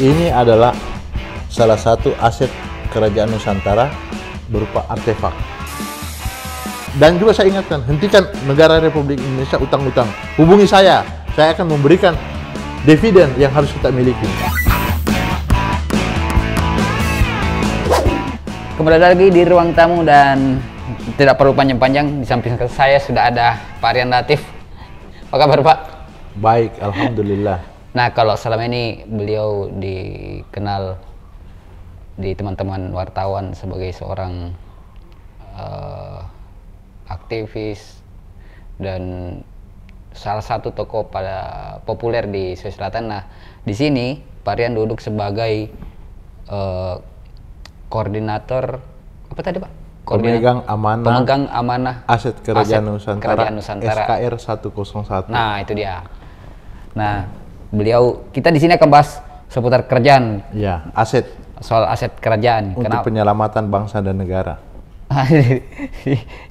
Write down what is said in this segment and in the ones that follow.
Ini adalah salah satu aset kerajaan Nusantara berupa artefak. Dan juga saya ingatkan, hentikan negara Republik Indonesia utang-utang. Hubungi saya, saya akan memberikan dividen yang harus kita miliki. Kembali lagi di ruang tamu dan tidak perlu panjang-panjang di samping saya sudah ada varian Latif. Apa kabar Pak? Baik, Alhamdulillah. Nah kalau selama ini beliau dikenal di teman-teman wartawan sebagai seorang uh, aktivis dan salah satu tokoh pada populer di Sulawesi Selatan. Nah di sini Parian duduk sebagai uh, koordinator apa tadi pak? Koordinator, pemegang amanah pemegang amanah aset kerajaan aset Nusantara, kerajaan Nusantara SKR 101. Nah itu dia. Nah beliau kita di sini akan bahas seputar kerjaan. Ya, aset. Soal aset kerajaan. Untuk Kenapa? penyelamatan bangsa dan negara.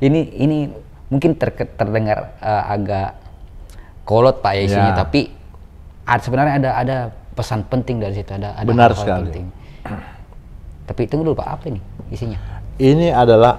ini ini mungkin ter, terdengar uh, agak kolot pak ya isinya, ya. tapi ada, sebenarnya ada ada pesan penting dari situ. Ada, ada Benar hal sekali. Penting. Tapi tunggu dulu pak, apa ini isinya? Ini adalah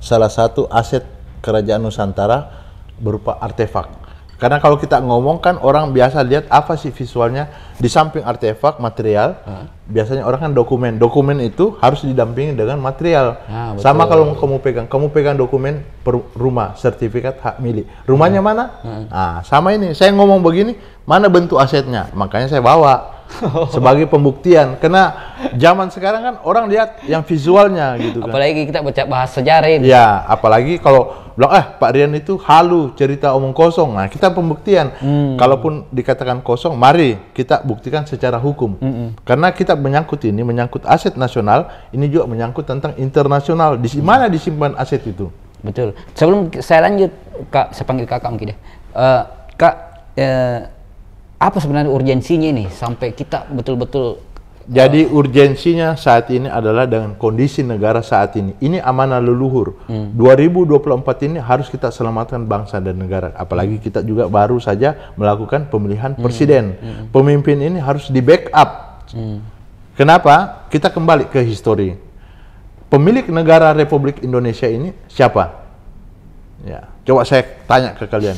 salah satu aset kerajaan Nusantara berupa artefak. Karena kalau kita ngomong kan orang biasa lihat apa sih visualnya di samping artefak material. Hmm. Biasanya orang kan dokumen. Dokumen itu harus didampingi dengan material. Ah, Sama kalau kamu pegang, kamu pegang dokumen per rumah, sertifikat hak milik. Rumahnya hmm. mana? Hmm. Nah, sama ini. Saya ngomong begini, mana bentuk asetnya? Makanya saya bawa sebagai pembuktian karena zaman sekarang kan orang lihat yang visualnya gitu kan. apalagi kita baca bahas sejarah ini. ya apalagi kalau bilang eh Pak Rian itu halu cerita omong kosong nah kita pembuktian hmm. kalaupun dikatakan kosong mari kita buktikan secara hukum hmm. karena kita menyangkut ini menyangkut aset nasional ini juga menyangkut tentang internasional di hmm. mana disimpan aset itu betul sebelum saya lanjut kak saya panggil kakak mungkin deh ya. uh, kak uh, apa sebenarnya urgensinya ini sampai kita betul-betul eh, jadi urgensinya saat ini adalah dengan kondisi negara saat ini. Ini amanah leluhur. Hmm. 2024 ini harus kita selamatkan bangsa dan negara. Apalagi kita juga baru saja melakukan pemilihan hmm. presiden. Hmm. Pemimpin ini harus di backup. Hmm. Kenapa? Kita kembali ke histori. Pemilik negara Republik Indonesia ini siapa? Ya, coba saya tanya ke kalian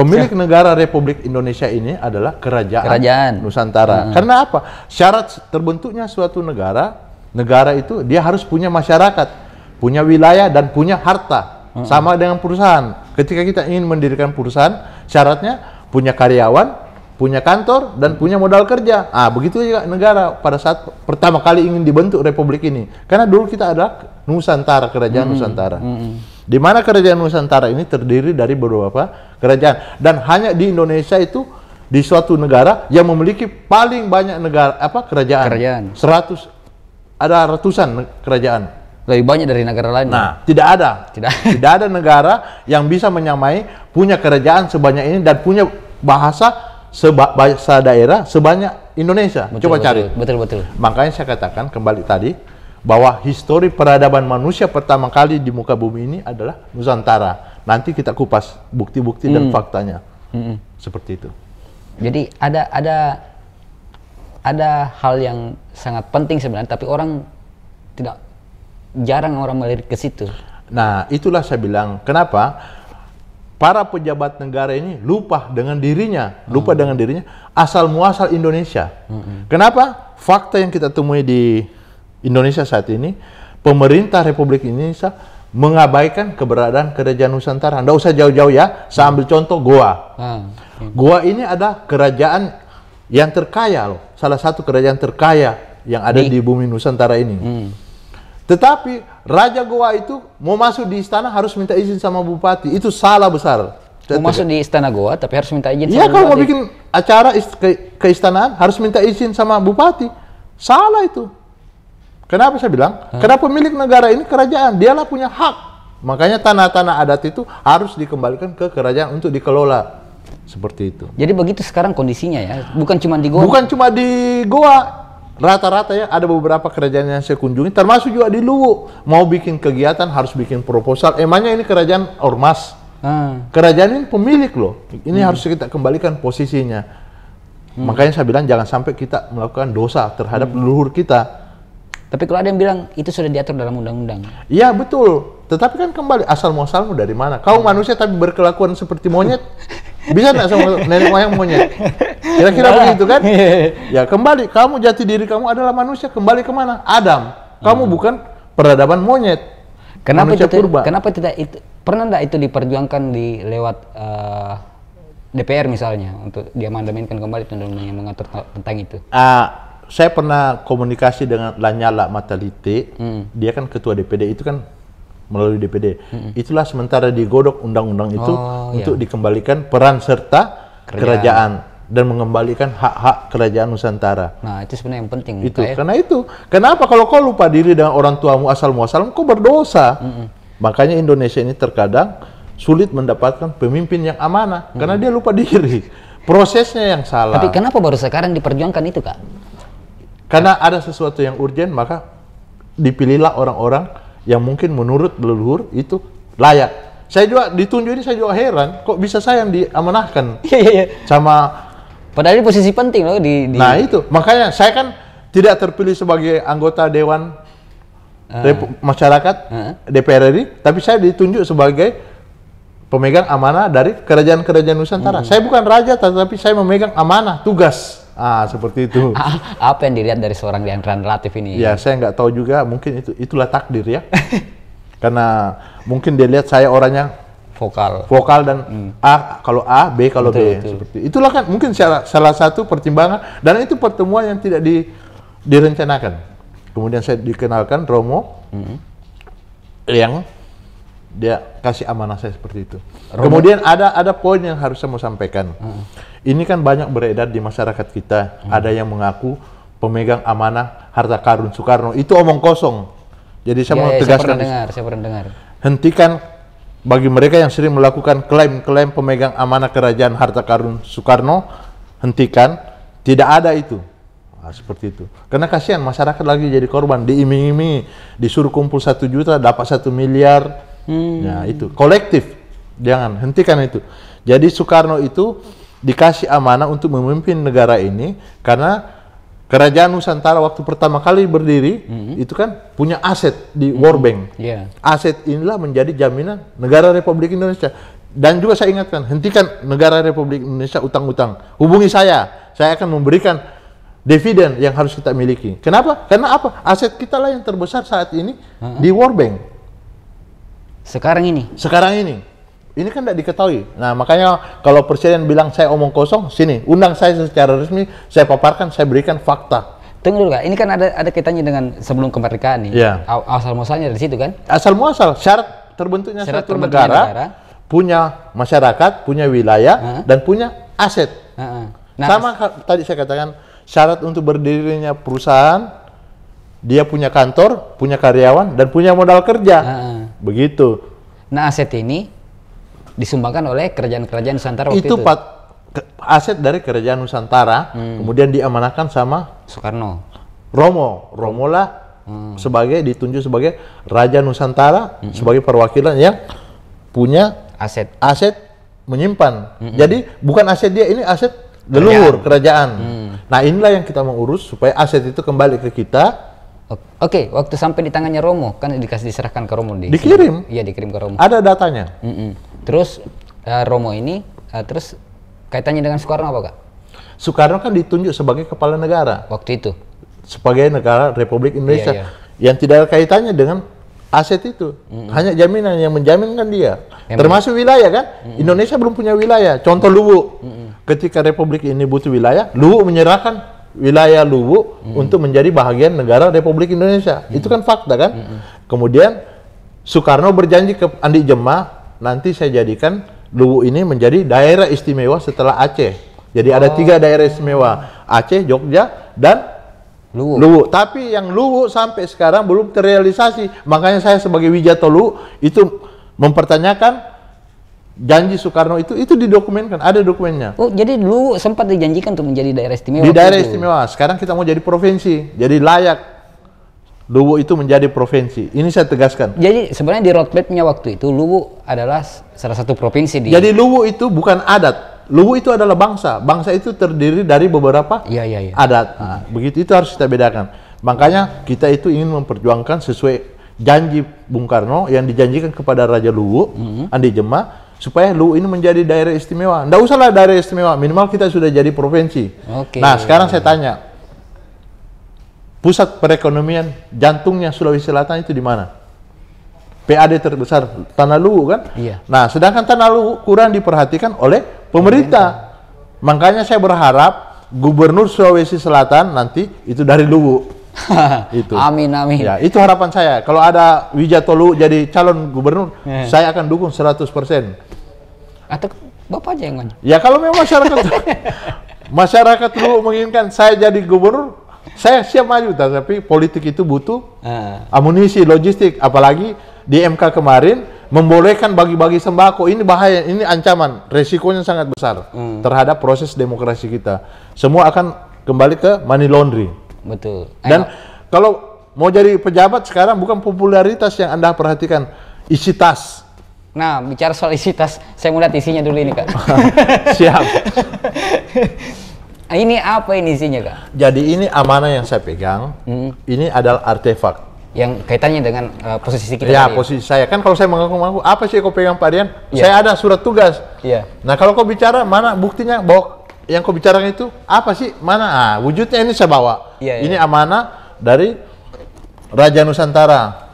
Pemilik Siap. Ya. negara Republik Indonesia ini adalah kerajaan, kerajaan. Nusantara. Hmm. Karena apa? Syarat terbentuknya suatu negara, negara itu dia harus punya masyarakat, punya wilayah dan punya harta. Hmm. Sama dengan perusahaan. Ketika kita ingin mendirikan perusahaan, syaratnya punya karyawan, punya kantor dan punya modal kerja. Ah, begitu juga negara pada saat pertama kali ingin dibentuk republik ini. Karena dulu kita adalah Nusantara, kerajaan hmm. Nusantara. Hmm. Di mana kerajaan Nusantara ini terdiri dari beberapa kerajaan dan hanya di Indonesia itu di suatu negara yang memiliki paling banyak negara apa kerajaan. Kerajaan. 100 ada ratusan kerajaan. Lebih banyak dari negara lain. Nah, ya? tidak ada. Tidak. tidak ada negara yang bisa menyamai punya kerajaan sebanyak ini dan punya bahasa seba bahasa daerah sebanyak Indonesia. Betul, Coba betul, cari. Betul, betul. Makanya saya katakan kembali tadi bahwa histori peradaban manusia pertama kali di muka bumi ini adalah Nusantara Nanti kita kupas bukti-bukti hmm. dan faktanya. Hmm. Seperti itu. Jadi ada ada ada hal yang sangat penting sebenarnya tapi orang tidak jarang orang melirik ke situ. Nah, itulah saya bilang kenapa para pejabat negara ini lupa dengan dirinya, lupa hmm. dengan dirinya asal muasal Indonesia. Hmm. Kenapa? Fakta yang kita temui di Indonesia saat ini, pemerintah Republik Indonesia mengabaikan keberadaan kerajaan Nusantara. Anda usah jauh-jauh ya, saya ambil contoh Goa. Ah, Goa ini ada kerajaan yang terkaya loh, salah satu kerajaan terkaya yang ada di, di bumi Nusantara ini. Hmm. Tetapi Raja Goa itu mau masuk di istana harus minta izin sama bupati, itu salah besar. Mau masuk di istana Goa tapi harus minta izin Iya kalau mau bikin acara ke, ke istana harus minta izin sama bupati. Salah itu. Kenapa saya bilang? Hmm. Karena pemilik negara ini kerajaan, dialah punya hak. Makanya tanah-tanah adat itu harus dikembalikan ke kerajaan untuk dikelola. Seperti itu. Jadi begitu sekarang kondisinya ya, bukan cuma di Goa. Bukan cuma di Goa. Rata-rata ya ada beberapa kerajaan yang saya kunjungi termasuk juga di Luwu. Mau bikin kegiatan harus bikin proposal. Emangnya ini kerajaan ormas. Hmm. Kerajaan ini pemilik loh. Ini hmm. harus kita kembalikan posisinya. Hmm. Makanya saya bilang jangan sampai kita melakukan dosa terhadap hmm. leluhur kita. Tapi kalau ada yang bilang itu sudah diatur dalam undang-undang. Iya betul. Tetapi kan kembali asal muasalmu dari mana? Kau manusia tapi berkelakuan seperti monyet, bisa nggak sama nenek moyang monyet? Kira-kira begitu kan? Ya kembali, kamu jati diri kamu adalah manusia. Kembali kemana? Adam. Kamu hmm. bukan peradaban monyet. Kenapa manusia itu, purba. Kenapa tidak itu? Pernah nggak itu diperjuangkan di lewat uh, eh, DPR misalnya untuk dia kembali undang-undang yang mengatur tentang itu? Uh, saya pernah komunikasi dengan Lanyala Matalite, hmm. dia kan ketua DPD itu kan melalui DPD. Hmm. Itulah sementara digodok undang-undang itu oh, untuk iya. dikembalikan peran serta kerajaan, kerajaan dan mengembalikan hak-hak kerajaan Nusantara. Nah, itu sebenarnya yang penting. Itu kaya. karena itu. Kenapa kalau kau lupa diri dengan orang tuamu asal muasal, kau berdosa. hmm Makanya Indonesia ini terkadang sulit mendapatkan pemimpin yang amanah hmm karena dia lupa diri. Prosesnya yang salah. Tapi kenapa baru sekarang diperjuangkan itu, Kak? Karena ada sesuatu yang urgent, maka dipilihlah orang-orang yang mungkin menurut leluhur itu layak. Saya juga ditunjuk ini saya juga heran, kok bisa saya yang diamanahkan iya, iya, iya. sama. Padahal ini posisi penting loh di, di. Nah itu makanya saya kan tidak terpilih sebagai anggota dewan uh. masyarakat uh. Ah. DPR RI, tapi saya ditunjuk sebagai pemegang amanah dari kerajaan-kerajaan Nusantara. Hmm. Saya bukan raja, tetapi saya memegang amanah tugas Ah, seperti itu. Ah, apa yang dilihat dari seorang yang relatif ini? Ya, saya nggak tahu juga. Mungkin itu itulah takdir ya. Karena mungkin dia lihat saya orangnya vokal. Vokal dan hmm. A kalau A, B kalau betul, B. Betul. Seperti itulah kan mungkin salah, salah satu pertimbangan dan itu pertemuan yang tidak di, direncanakan. Kemudian saya dikenalkan Romo hmm. yang dia kasih amanah saya seperti itu. Kemudian ada ada poin yang harus saya mau sampaikan. Hmm. Ini kan banyak beredar di masyarakat kita. Hmm. Ada yang mengaku pemegang amanah harta karun Soekarno itu omong kosong. Jadi saya ya, mau ya, tegaskan. Saya dengar, saya pernah dengar. Hentikan bagi mereka yang sering melakukan klaim-klaim pemegang amanah kerajaan harta karun Soekarno, hentikan. Tidak ada itu. Nah, seperti itu. Karena kasihan masyarakat lagi jadi korban, diiming-imingi, disuruh kumpul satu juta, dapat satu miliar, Hmm. Ya itu kolektif, jangan hentikan itu. Jadi Soekarno itu dikasih amanah untuk memimpin negara ini karena kerajaan Nusantara waktu pertama kali berdiri hmm itu kan punya aset di mm-hmm. World hmm. Bank. Yeah. Aset inilah menjadi jaminan negara Republik Indonesia. Dan juga saya ingatkan, hentikan negara Republik Indonesia utang-utang. Hubungi saya, saya akan memberikan dividen yang harus kita miliki. Kenapa? Karena apa? Aset kita lah yang terbesar saat ini di World Bank. Sekarang ini. Sekarang ini. Ini kan tidak diketahui. Nah, makanya kalau presiden bilang saya omong kosong, sini undang saya secara resmi, saya paparkan, saya berikan fakta. Tunggu dulu kak, ini kan ada ada kaitannya dengan sebelum kemerdekaan nih. Yeah. Asal muasalnya dari situ kan? Asal muasal, syarat terbentuknya syarat satu terbentuknya negara, negara, punya masyarakat, punya wilayah, uh dan punya aset. Uh -huh. nah, Sama tadi saya katakan syarat untuk berdirinya perusahaan, dia punya kantor, punya karyawan, dan punya modal kerja. Uh -huh. Begitu. Nah aset ini disumbangkan oleh kerajaan-kerajaan Nusantara waktu itu. Itu pat, aset dari kerajaan Nusantara, hmm. kemudian diamanahkan sama Soekarno. Romo, Romo lah hmm. sebagai ditunjuk sebagai Raja Nusantara hmm. sebagai perwakilan yang punya aset aset menyimpan. Hmm. Jadi bukan aset dia ini aset leluhur kerajaan. kerajaan. Hmm. Nah inilah yang kita mengurus supaya aset itu kembali ke kita Oke, waktu sampai di tangannya Romo, kan dikasih diserahkan ke Romo. Di dikirim? Iya, dikirim ke Romo. Ada datanya? Mm -mm. Terus uh, Romo ini, uh, terus kaitannya dengan Soekarno apa, Kak? Soekarno kan ditunjuk sebagai kepala negara. Waktu itu? Sebagai negara Republik Indonesia. Iya, iya. Yang tidak ada kaitannya dengan aset itu. Mm -mm. Hanya jaminan yang menjaminkan dia. Memang. Termasuk wilayah kan? Mm -mm. Indonesia belum punya wilayah. Contoh Luwu. Mm -mm. Ketika Republik ini butuh wilayah, Luwu menyerahkan wilayah Luwu hmm. untuk menjadi bagian negara Republik Indonesia. Hmm. Itu kan fakta kan? Hmm. Kemudian Soekarno berjanji ke Andi Jema nanti saya jadikan Luwu ini menjadi daerah istimewa setelah Aceh. Jadi oh. ada tiga oh. daerah istimewa, Aceh, Jogja, dan Luwu. Luwu. Tapi yang Luwu sampai sekarang belum terrealisasi. Makanya saya sebagai Wijatolu itu mempertanyakan janji Soekarno itu itu didokumenkan ada dokumennya oh jadi dulu sempat dijanjikan untuk menjadi daerah istimewa di daerah itu. istimewa sekarang kita mau jadi provinsi jadi layak Luwu itu menjadi provinsi. Ini saya tegaskan. Jadi sebenarnya di roadmapnya waktu itu Luwu adalah salah satu provinsi di. Jadi Luwu itu bukan adat. Luwu itu adalah bangsa. Bangsa itu terdiri dari beberapa ya, ya, ya. adat. Nah, Begitu itu harus kita bedakan. Makanya kita itu ingin memperjuangkan sesuai janji Bung Karno yang dijanjikan kepada Raja Luwu, hmm. Andi Jema supaya lu ini menjadi daerah istimewa. Nggak usahlah daerah istimewa, minimal kita sudah jadi provinsi. Okay. Nah, sekarang saya tanya, pusat perekonomian jantungnya Sulawesi Selatan itu di mana? PAD terbesar Tanah Luwu kan? Iya. Nah, sedangkan Tanah Luwu kurang diperhatikan oleh pemerintah. pemerintah. Makanya saya berharap gubernur Sulawesi Selatan nanti itu dari Luwu. itu. Amin amin. Ya, itu harapan saya. Kalau ada Wijatolu jadi calon gubernur, yeah. saya akan dukung 100%. Atau Bapak aja yang mana? Ya kalau memang masyarakat masyarakat lu menginginkan saya jadi gubernur, saya siap maju tapi politik itu butuh uh. amunisi logistik apalagi di MK kemarin membolehkan bagi-bagi sembako ini bahaya ini ancaman resikonya sangat besar hmm. terhadap proses demokrasi kita semua akan kembali ke money laundry Betul. Dan kalau mau jadi pejabat sekarang bukan popularitas yang Anda perhatikan, isi tas. Nah, bicara soal isi tas, saya mau lihat isinya dulu ini, Kak. Siap. Nah, ini apa ini isinya, Kak? Jadi ini amanah yang saya pegang. Hmm. Ini adalah artefak yang kaitannya dengan uh, posisi kita. Ya, tadi. posisi saya kan kalau saya mengaku-ngaku apa sih yang kau pegang Pak Rian? Yeah. Saya ada surat tugas. Iya. Nah, kalau kau bicara mana buktinya bahwa yang kau bicarakan itu apa sih? Mana? Ah, wujudnya ini saya bawa. Ya, ini amanah dari Raja Nusantara.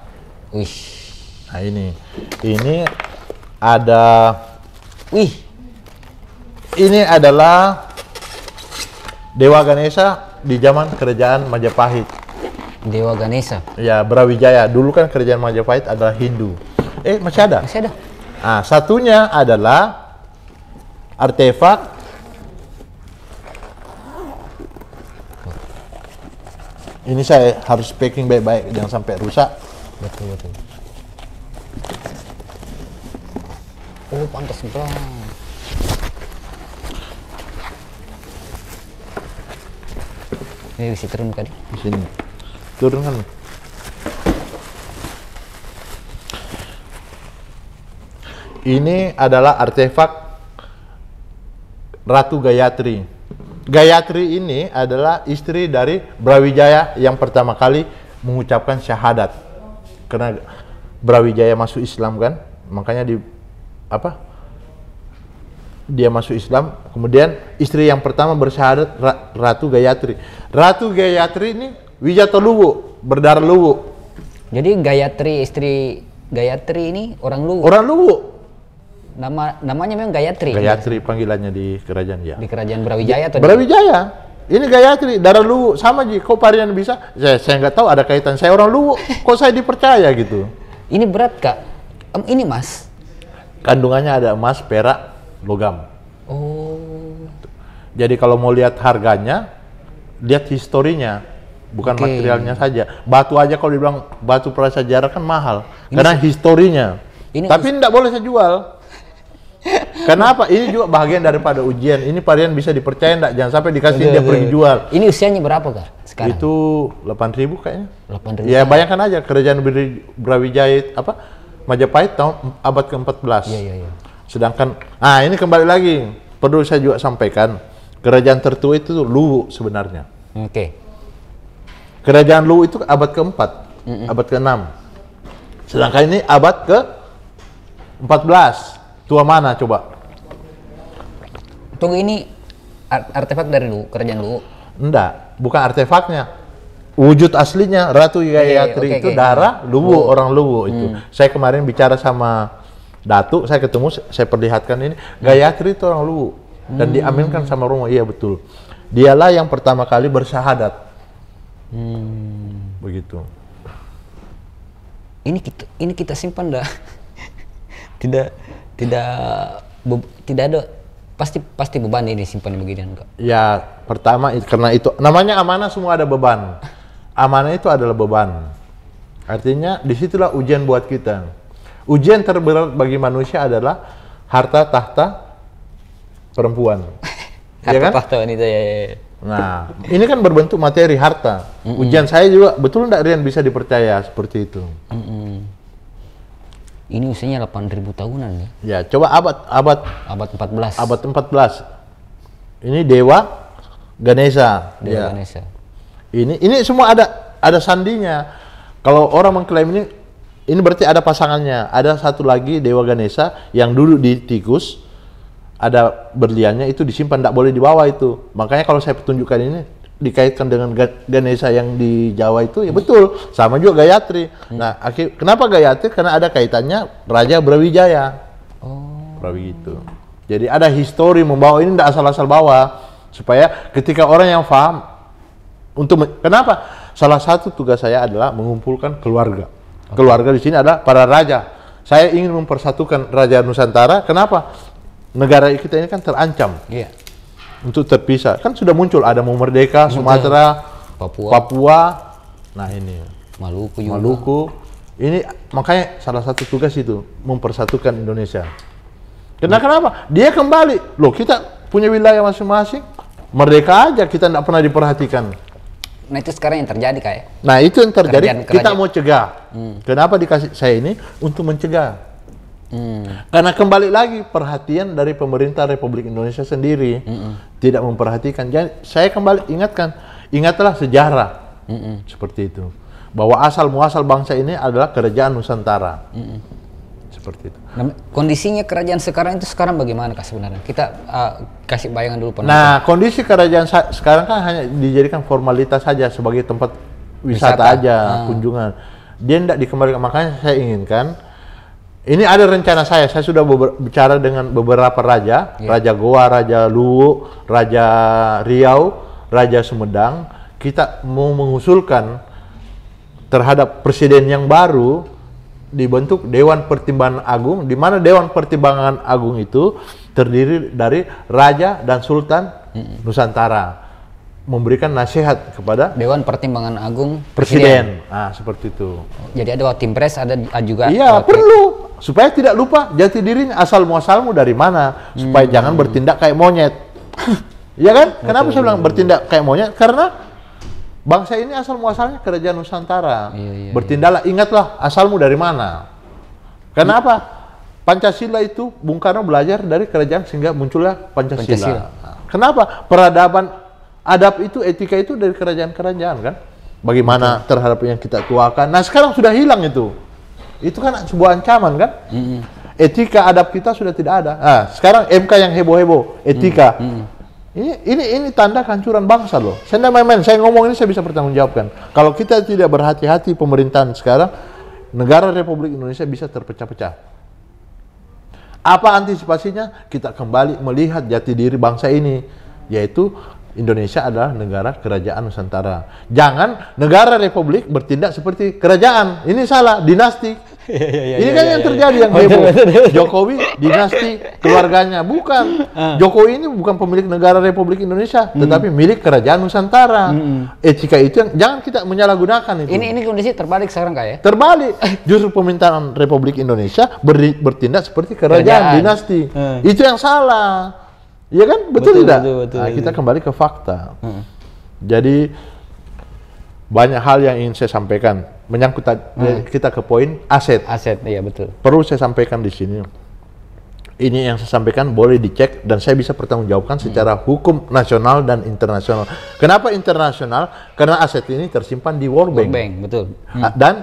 Wih. Nah ini, ini ada. Wih. Ini adalah Dewa Ganesha di zaman kerajaan Majapahit. Dewa Ganesha. Ya Brawijaya. Dulu kan kerajaan Majapahit adalah Hindu. Eh masih ada? Masih ada. Nah satunya adalah artefak ini saya harus packing baik-baik jangan sampai rusak betul betul oh pantas banget ini bisa turun kan di sini turun kan ini adalah artefak Ratu Gayatri Gayatri ini adalah istri dari Brawijaya yang pertama kali mengucapkan syahadat. Karena Brawijaya masuk Islam kan, makanya di apa? Dia masuk Islam, kemudian istri yang pertama bersyahadat Ratu Gayatri. Ratu Gayatri ini Wijata Luwu, berdarah Luwu. Jadi Gayatri istri Gayatri ini orang Luwu. Orang Luwu. Nama namanya memang Gayatri. Gayatri panggilannya di kerajaan ya. Di kerajaan Brawijaya atau Brawijaya. Ini Gayatri, darah lu sama Ji. Kok Parian bisa? Saya saya nggak tahu ada kaitan. Saya orang lu, kok saya dipercaya gitu. Ini berat, Kak. Um, ini Mas. Kandungannya ada emas, perak, logam. Oh. Jadi kalau mau lihat harganya, lihat historinya bukan okay. materialnya saja. Batu aja kalau dibilang batu prasejarah kan mahal ini karena historinya. Ini Tapi tidak boleh saya jual. Kenapa? Ini juga bagian daripada ujian. Ini varian bisa dipercaya enggak? Jangan sampai dikasih aduh, iya, dia udah, iya. pergi jual. Ini usianya berapa, Kak? Sekarang? Itu 8.000 kayaknya. 8.000. Ya, bayangkan aja kerajaan Brawijaya apa? Majapahit tahun abad ke-14. Iya, iya, iya. Sedangkan ah ini kembali lagi perlu saya juga sampaikan kerajaan tertua itu Luwu sebenarnya. Oke. Okay. Kerajaan Luwu itu abad keempat, mm -mm. abad keenam. Sedangkan ini abad ke 14. Tua mana coba? Tunggu ini artefak dari lu, kerjaan lu? Enggak, bukan artefaknya. Wujud aslinya Ratu Yayatri okay, itu okay. darah Luwu, Luwu, orang Luwu itu. Hmm. Saya kemarin bicara sama Datu, saya ketemu, saya perlihatkan ini. Gayatri itu orang Luwu. Dan hmm. diaminkan sama rumah, iya betul. Dialah yang pertama kali bersahadat. Hmm. Begitu. Ini kita, ini kita simpan dah. Tidak tidak tidak ada pasti pasti beban ini simpan beginian kok. Ya pertama karena itu namanya amanah semua ada beban. Amanah itu adalah beban. Artinya disitulah ujian buat kita. Ujian terberat bagi manusia adalah harta tahta perempuan. Iya harta kan? tahta wanita ya, ya, ya. Nah, ini kan berbentuk materi harta. Mm -mm. Ujian saya juga betul tidak Rian bisa dipercaya seperti itu. Mm -mm. Ini usianya 8.000 tahunan nih. Ya, coba abad abad abad 14. Abad 14. Ini dewa Ganesha. Dewa ya. Ganesha. Ini ini semua ada ada sandinya. Kalau orang mengklaim ini ini berarti ada pasangannya. Ada satu lagi dewa Ganesha yang dulu di tikus ada berliannya itu disimpan tidak boleh dibawa itu. Makanya kalau saya petunjukkan ini dikaitkan dengan Ganesha yang di Jawa itu ya betul sama juga Gayatri. Hmm. Nah, akhir, kenapa Gayatri? Karena ada kaitannya Raja Brawijaya. Oh. Brawi itu. Jadi ada histori membawa ini tidak asal-asal bawa supaya ketika orang yang paham untuk kenapa? Salah satu tugas saya adalah mengumpulkan keluarga. Keluarga di sini ada para raja. Saya ingin mempersatukan raja Nusantara. Kenapa? Negara kita ini kan terancam. Yeah untuk terpisah. Kan sudah muncul ada mau merdeka, Sumatera, Papua. Papua. Nah ini Maluku juga. Maluku. Ini makanya salah satu tugas itu mempersatukan Indonesia. Karena kenapa? Dia kembali. Loh, kita punya wilayah masing-masing. Merdeka aja kita tidak pernah diperhatikan. Nah itu sekarang yang terjadi kayak. Ya? Nah itu yang terjadi. Kita mau cegah. Hmm. Kenapa dikasih saya ini untuk mencegah? Hmm. Karena kembali lagi perhatian dari pemerintah Republik Indonesia sendiri hmm. tidak memperhatikan. Jadi saya kembali ingatkan, ingatlah sejarah hmm. seperti itu bahwa asal muasal bangsa ini adalah kerajaan Nusantara. Hmm. Seperti itu. Nah, kondisinya kerajaan sekarang itu sekarang bagaimana kak sebenarnya? Kita uh, kasih bayangan dulu penonton. Nah kondisi kerajaan sekarang kan hanya dijadikan formalitas saja sebagai tempat wisata, wisata. aja, hmm. kunjungan. Dia tidak dikembalikan makanya saya inginkan ini ada rencana saya. Saya sudah bicara dengan beberapa raja, yeah. Raja Goa, Raja Luwu, Raja Riau, Raja Sumedang. Kita mau mengusulkan terhadap presiden yang baru dibentuk Dewan Pertimbangan Agung, di mana Dewan Pertimbangan Agung itu terdiri dari raja dan sultan -hmm. Nusantara memberikan nasihat kepada Dewan Pertimbangan Agung Presiden. Presiden. Nah, seperti itu. Jadi ada Tim Pres, ada juga Iya, perlu supaya tidak lupa jati dirinya asal muasalmu dari mana supaya hmm. jangan bertindak kayak monyet ya kan kenapa saya bilang bertindak kayak monyet karena bangsa ini asal muasalnya kerajaan Nusantara iya, iya, bertindaklah iya. ingatlah asalmu dari mana kenapa iya. Pancasila itu Bung Karno belajar dari kerajaan sehingga muncullah Pancasila, Pancasila. kenapa peradaban adab itu etika itu dari kerajaan-kerajaan kan bagaimana terhadap yang kita tuakan nah sekarang sudah hilang itu itu kan sebuah ancaman kan? Mm-hmm. Etika adab kita sudah tidak ada. Nah, sekarang MK yang heboh-heboh, etika. Mm-hmm. Ini, ini ini tanda kehancuran bangsa loh. Saya tidak main-main, saya ngomong ini saya bisa bertanggung kan Kalau kita tidak berhati-hati pemerintahan sekarang, negara Republik Indonesia bisa terpecah-pecah. Apa antisipasinya? Kita kembali melihat jati diri bangsa ini, yaitu Indonesia adalah negara kerajaan Nusantara. Jangan negara republik bertindak seperti kerajaan. Ini salah, dinasti. Iya, iya, iya, ini kan yang terjadi yang oh, heboh. Jokowi dinasti keluarganya bukan. Ah. Jokowi ini bukan pemilik negara Republik Indonesia, hmm. tetapi milik kerajaan Nusantara. Hmm, hmm. Etika eh, itu yang jangan kita menyalahgunakan itu. Ini kondisi terbalik sekarang kayak. Ya? Terbalik. Justru pemerintahan Republik Indonesia bertindak seperti kerajaan, dinasti. Itu yang salah. Iya kan? Betul, betul tidak? Betul, betul, nah, kita kembali ke fakta. Hmm. Jadi banyak hal yang ingin saya sampaikan menyangkut hmm. Eh, kita ke poin aset. Aset, iya betul. Perlu saya sampaikan di sini. Ini yang saya sampaikan boleh dicek dan saya bisa pertanggungjawabkan hmm. secara hmm. hukum nasional dan internasional. Kenapa internasional? Karena aset ini tersimpan di World Bank. World Bank, betul. Hmm. Dan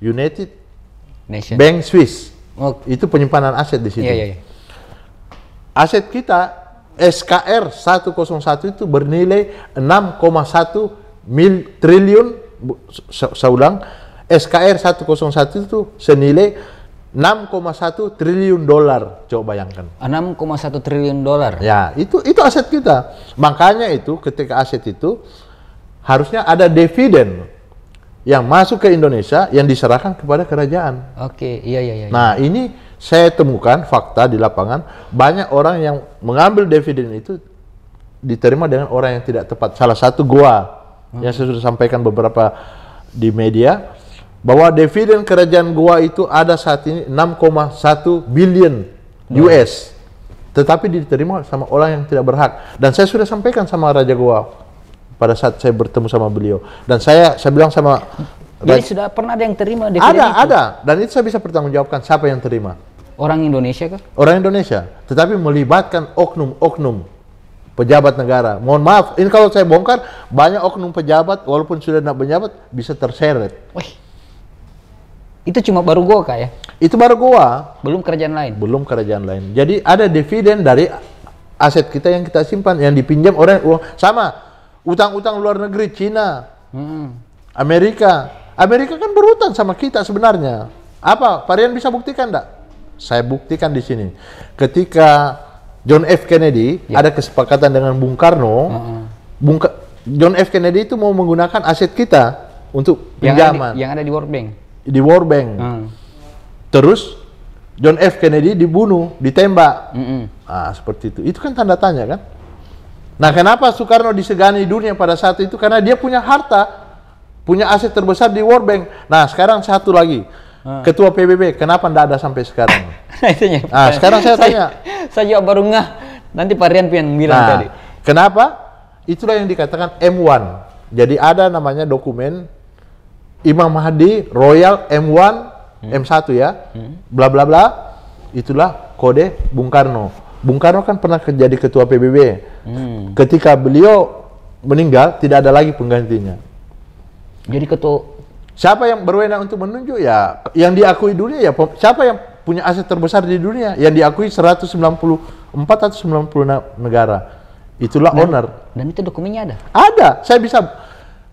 United Nation. Bank Swiss. Oh. Itu penyimpanan aset di sini Yeah, yeah, yeah. Aset kita SKR 101 itu bernilai 6,1 mil triliun saya ulang SKR 101 itu senilai 6,1 triliun dolar coba bayangkan 6,1 triliun dolar ya itu itu aset kita makanya itu ketika aset itu harusnya ada dividen yang masuk ke Indonesia yang diserahkan kepada kerajaan. Oke, iya, iya iya iya. Nah, ini saya temukan fakta di lapangan banyak orang yang mengambil dividen itu diterima dengan orang yang tidak tepat. Salah satu gua hmm. yang saya sudah sampaikan beberapa di media bahwa dividen kerajaan gua itu ada saat ini 6,1 billion US. Hmm. Tetapi diterima sama orang yang tidak berhak. Dan saya sudah sampaikan sama raja gua pada saat saya bertemu sama beliau dan saya saya bilang sama jadi sudah pernah ada yang terima DVD ada itu? ada dan itu saya bisa pertanggungjawabkan siapa yang terima orang Indonesia kah orang Indonesia tetapi melibatkan oknum-oknum pejabat negara mohon maaf ini kalau saya bongkar banyak oknum pejabat walaupun sudah tidak pejabat bisa terseret Wih. itu cuma baru gua kak ya itu baru gua belum kerjaan lain belum kerjaan lain jadi ada dividen dari aset kita yang kita simpan yang dipinjam orang sama Utang-utang luar negeri Cina, hmm. Amerika. Amerika kan berutang sama kita sebenarnya. Apa? Varian bisa buktikan enggak? Saya buktikan di sini. Ketika John F Kennedy ya. ada kesepakatan dengan Bung Karno, hmm. Bung Ka John F Kennedy itu mau menggunakan aset kita untuk pinjaman. Yang ada di, yang ada di World Bank. Di World Bank. Hmm. Terus John F. Kennedy dibunuh, ditembak. Mm -hmm. Nah, seperti itu. Itu kan tanda tanya kan? Nah, kenapa Soekarno disegani dunia pada saat itu? Karena dia punya harta, punya aset terbesar di World Bank. Nah, sekarang satu lagi. Hmm. Ketua PBB, kenapa tidak ada sampai sekarang? nah, nah sekarang saya, tanya. Saya juga baru ngah. Nanti Pak Rian yang bilang nah, tadi. Kenapa? Itulah yang dikatakan M1. Jadi ada namanya dokumen Imam Mahdi Royal M1 hmm. M1 ya. Blah hmm. Bla bla bla. Itulah kode Bung Karno. Bung Karno kan pernah jadi ketua PBB. Hmm. Ketika beliau meninggal, tidak ada lagi penggantinya. Jadi ketua siapa yang berwenang untuk menunjuk ya yang diakui dunia ya siapa yang punya aset terbesar di dunia yang diakui 194 atau 90 negara. Itulah dan, owner. Dan itu dokumennya ada? Ada. Saya bisa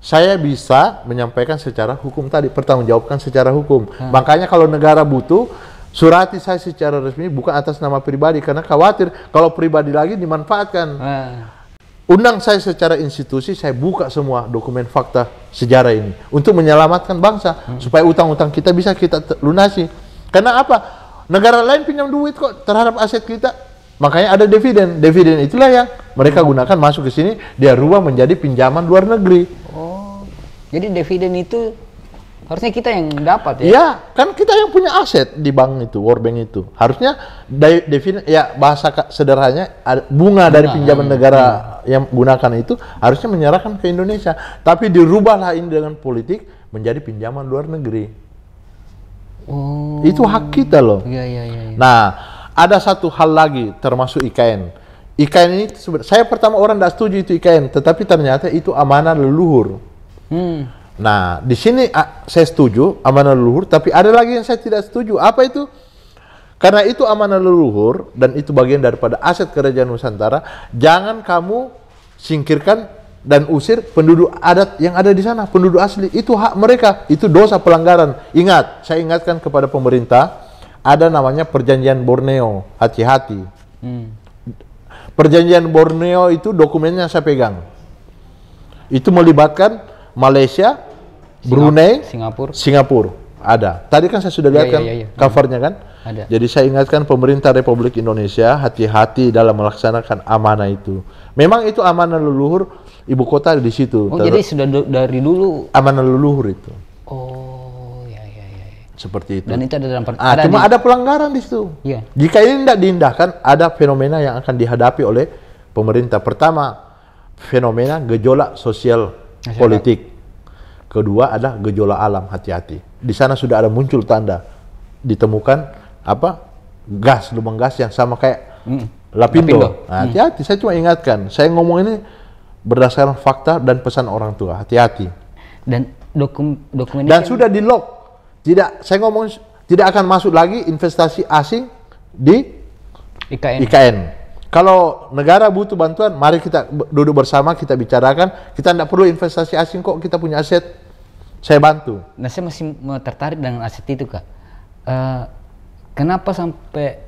saya bisa menyampaikan secara hukum tadi, pertanggungjawabkan secara hukum. Hmm. Makanya kalau negara butuh surati saya secara resmi bukan atas nama pribadi karena khawatir kalau pribadi lagi dimanfaatkan. Ah. Undang saya secara institusi, saya buka semua dokumen fakta sejarah ini untuk menyelamatkan bangsa hmm. supaya utang-utang kita bisa kita lunasi. Karena apa? Negara lain pinjam duit kok terhadap aset kita, makanya ada dividen. Dividen itulah yang mereka hmm. gunakan masuk ke sini, dia rubah menjadi pinjaman luar negeri. Oh, jadi dividen itu Harusnya kita yang dapat ya. Iya, kan kita yang punya aset di bank itu, World Bank itu. Harusnya defin ya bahasa sederhananya bunga, bunga dari pinjaman hmm, negara hmm. yang gunakan itu harusnya menyerahkan ke Indonesia. Tapi dirubahlah ini dengan politik menjadi pinjaman luar negeri. Oh. Itu hak kita loh. Iya, iya, iya. Ya. Nah, ada satu hal lagi termasuk IKN. IKN ini saya pertama orang tidak setuju itu IKN, tetapi ternyata itu amanah leluhur. Hmm. Nah, di sini saya setuju amanah leluhur, tapi ada lagi yang saya tidak setuju. Apa itu? Karena itu amanah leluhur dan itu bagian daripada aset kerajaan Nusantara, jangan kamu singkirkan dan usir penduduk adat yang ada di sana, penduduk asli. Itu hak mereka, itu dosa pelanggaran. Ingat, saya ingatkan kepada pemerintah, ada namanya perjanjian Borneo, hati-hati. Hmm. Perjanjian Borneo itu dokumennya saya pegang. Itu melibatkan Malaysia, Singap Brunei, Singapura. Singapura ada. Tadi kan saya sudah iya, lihat iya, kan iya. Hmm. covernya kan. Ada. Jadi saya ingatkan pemerintah Republik Indonesia hati-hati dalam melaksanakan amanah itu. Memang itu amanah leluhur ibu kota di situ. Oh, jadi sudah dari dulu amanah leluhur itu. Oh, ya ya ya. Seperti itu. Dan itu ada dalam ah, ada cuma di... ada pelanggaran di situ. Iya. Jika ini tidak diindahkan, ada fenomena yang akan dihadapi oleh pemerintah. Pertama, fenomena gejolak sosial Masyarakat. politik. Kedua adalah gejolak alam, hati-hati. Di sana sudah ada muncul tanda ditemukan apa? gas, lubang gas yang sama kayak mm. Lapindo. Nah, hati-hati, Mm. saya cuma ingatkan. Saya ngomong ini berdasarkan fakta dan pesan orang tua. Hati-hati. Dan dokum dokumen Dan kan sudah di lock. Tidak, saya ngomong tidak akan masuk lagi investasi asing di IKN. IKN. Kalau negara butuh bantuan, mari kita duduk bersama, kita bicarakan. Kita tidak perlu investasi asing kok, kita punya aset. Saya bantu. Nah, saya masih tertarik dengan aset itu, Kak. Uh, kenapa sampai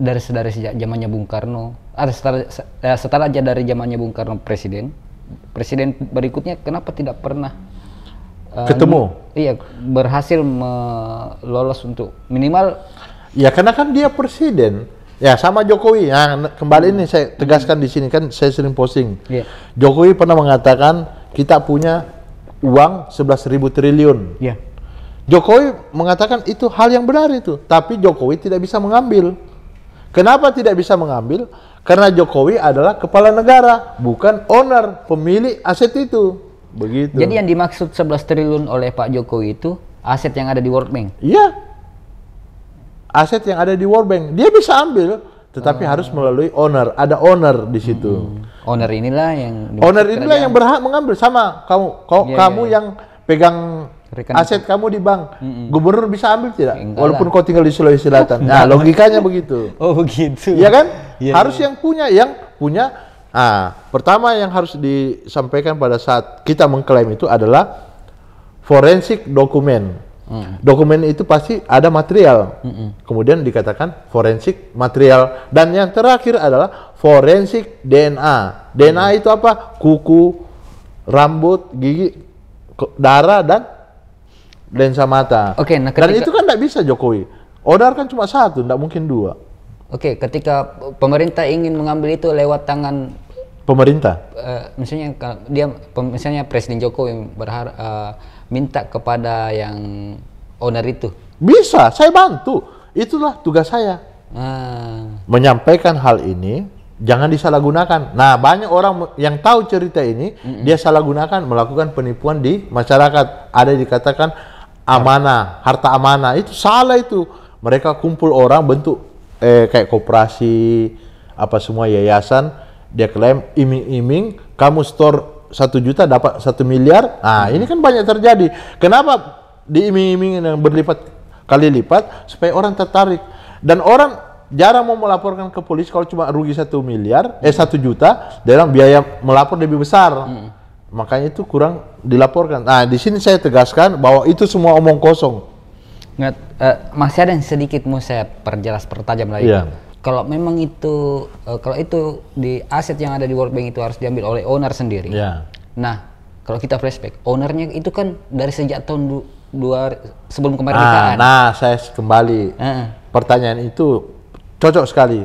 dari sedari sejak zamannya Bung Karno, ada setelah, eh, setelah aja dari zamannya Bung Karno presiden, presiden berikutnya kenapa tidak pernah uh, ketemu? Iya, berhasil melolos untuk minimal. Ya karena kan dia presiden Ya sama Jokowi. Nah, kembali hmm. ini saya tegaskan di sini kan saya sering posting. Yeah. Jokowi pernah mengatakan kita punya uang 11.000 triliun. Yeah. Jokowi mengatakan itu hal yang benar itu, tapi Jokowi tidak bisa mengambil. Kenapa tidak bisa mengambil? Karena Jokowi adalah kepala negara, bukan owner, pemilik aset itu. Begitu. Jadi yang dimaksud 11 triliun oleh Pak Jokowi itu aset yang ada di World Bank. Iya aset yang ada di World Bank. Dia bisa ambil, tetapi oh. harus melalui owner. Ada owner di situ. Hmm. Owner inilah yang owner inilah yang berhak mengambil sama kamu. Kau, yeah, kamu yeah. Iya, iya. yang pegang Rekan aset kamu di bank. mm -hmm. Gubernur bisa ambil tidak? Enggak Walaupun lah. kau tinggal di Sulawesi Selatan. nah, logikanya begitu. Oh, begitu. ya kan? Yeah. Iya. Harus yang punya, yang punya Ah, pertama yang harus disampaikan pada saat kita mengklaim itu adalah forensik dokumen. Mm. Dokumen itu pasti ada material. Mm Kemudian dikatakan forensik material dan yang terakhir adalah forensik DNA. DNA mm. itu apa? Kuku, rambut, gigi, darah dan lensa mata. Oke, okay, nah ketika... dan itu kan tidak bisa Jokowi. Odar kan cuma satu, tidak mungkin dua. Oke, okay, ketika pemerintah ingin mengambil itu lewat tangan pemerintah, uh, misalnya dia, misalnya Presiden Jokowi berharap uh, eh, minta kepada yang owner itu? Bisa, saya bantu. Itulah tugas saya. Hmm. Menyampaikan hal ini, jangan disalahgunakan. Nah, banyak orang yang tahu cerita ini, mm -mm. dia gunakan, melakukan penipuan di masyarakat. Ada dikatakan amanah, harta amanah. Itu salah itu. Mereka kumpul orang bentuk eh, kayak koperasi, apa semua yayasan, dia klaim iming-iming kamu store satu juta dapat satu miliar. Nah, hmm. ini kan banyak terjadi. Kenapa diiming-imingin yang berlipat kali lipat supaya orang tertarik dan orang jarang mau melaporkan ke polisi kalau cuma rugi satu miliar eh satu juta dalam biaya melapor lebih besar hmm. makanya itu kurang dilaporkan nah di sini saya tegaskan bahwa itu semua omong kosong Nget, uh, masih ada yang sedikit mau saya perjelas pertajam lagi yeah kalau memang itu uh, kalau itu di aset yang ada di World Bank itu harus diambil oleh owner sendiri. Yeah. Nah, kalau kita flashback, ownernya itu kan dari sejak tahun du, dua sebelum ah, kemerdekaan. Nah, nah saya kembali. Uh-uh. Pertanyaan itu cocok sekali.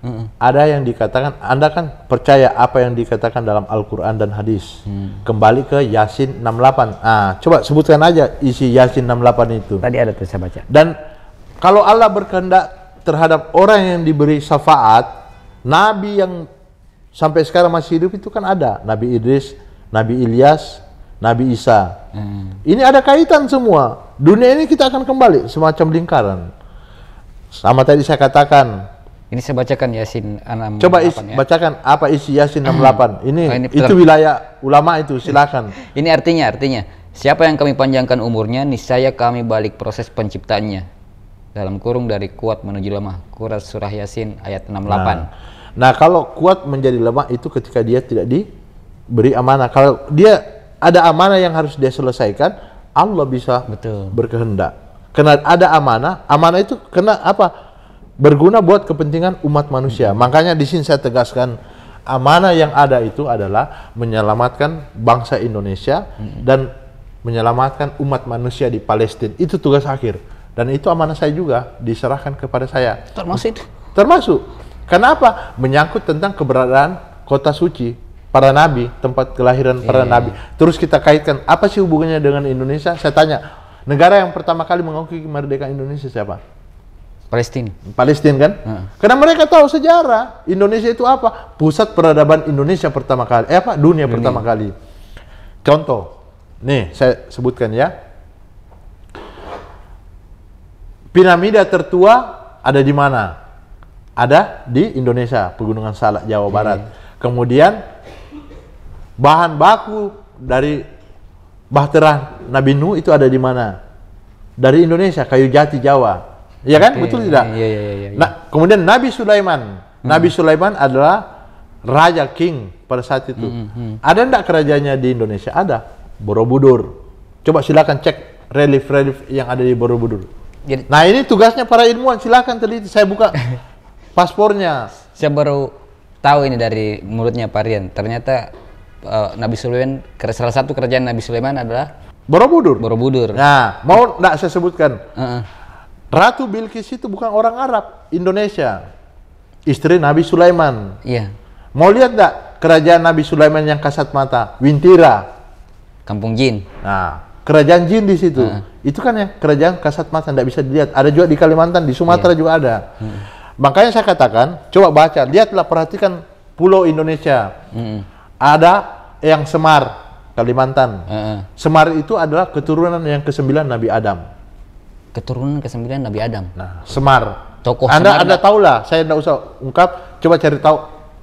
Uh-uh. Ada yang dikatakan Anda kan percaya apa yang dikatakan dalam Al-Qur'an dan hadis. Uh-huh. Kembali ke Yasin 68. Ah, coba sebutkan aja isi Yasin 68 itu. Tadi ada tuh saya baca. Dan kalau Allah berkehendak terhadap orang yang diberi syafaat, nabi yang sampai sekarang masih hidup itu kan ada, Nabi Idris, Nabi Ilyas, Nabi Isa. Hmm. Ini ada kaitan semua. Dunia ini kita akan kembali semacam lingkaran. Sama tadi saya katakan. Ini saya bacakan Yasin 68 Coba is ya. bacakan apa isi Yasin 68. Hmm. Ini, oh, ini itu wilayah ulama itu, silakan. ini artinya, artinya siapa yang kami panjangkan umurnya, niscaya kami balik proses penciptanya dalam kurung dari kuat menuju lemah. Quran surah Yasin ayat 68. Nah, nah kalau kuat menjadi lemah itu ketika dia tidak diberi amanah. Kalau dia ada amanah yang harus dia selesaikan, Allah bisa Betul. berkehendak. Karena ada amanah, amanah itu kena apa? Berguna buat kepentingan umat manusia. Hmm. Makanya di sini saya tegaskan amanah yang ada itu adalah menyelamatkan bangsa Indonesia hmm. dan menyelamatkan umat manusia di Palestina. Itu tugas akhir dan itu amanah saya juga diserahkan kepada saya. Termasuk itu? Termasuk. Kenapa? Menyangkut tentang keberadaan kota suci para nabi, tempat kelahiran yeah. para iya. nabi. Terus kita kaitkan apa sih hubungannya dengan Indonesia? Saya tanya, negara yang pertama kali mengakui kemerdekaan Indonesia siapa? Palestina. Palestina kan? Hmm. Karena mereka tahu sejarah Indonesia itu apa? Pusat peradaban Indonesia pertama kali. Eh apa? Dunia, Dunia. pertama kali. Contoh. Nih, saya sebutkan ya. Piramida tertua ada di mana? Ada di Indonesia, Pegunungan Salak, Jawa Barat. Hmm. Kemudian bahan baku dari bahtera Nabi Nuh itu ada di mana? Dari Indonesia, kayu jati Jawa. Iya kan? Okay. Betul tidak? Iya, iya, iya, iya. Nah, kemudian Nabi Sulaiman. Hmm. Nabi Sulaiman adalah raja king pada saat itu. Hmm, hmm. hmm. Ada enggak kerajaannya di Indonesia? Ada. Borobudur. Coba silakan cek relief-relief yang ada di Borobudur jadi, nah ini tugasnya para ilmuwan, silakan teliti. Saya buka paspornya. Saya baru tahu ini dari mulutnya Pak Rian. Ternyata uh, Nabi Sulaiman, salah satu kerjaan Nabi Sulaiman adalah Borobudur. Borobudur. Nah, mau nggak saya sebutkan? Uh -uh. Ratu Bilqis itu bukan orang Arab, Indonesia. Istri Nabi Sulaiman. Iya. Mau lihat nggak kerajaan Nabi Sulaiman yang kasat mata? Wintira. Kampung Jin. Nah, kerajaan Jin di situ. Uh -uh itu kan ya kerajaan kasat mata tidak bisa dilihat ada juga di Kalimantan di Sumatera yeah. juga ada mm. makanya saya katakan coba baca lihatlah perhatikan pulau Indonesia mm. ada yang Semar Kalimantan mm. Semar itu adalah keturunan yang kesembilan Nabi Adam keturunan kesembilan Nabi Adam nah Semar tokoh Anda Semar anda tahu lah saya tidak usah ungkap coba cari tahu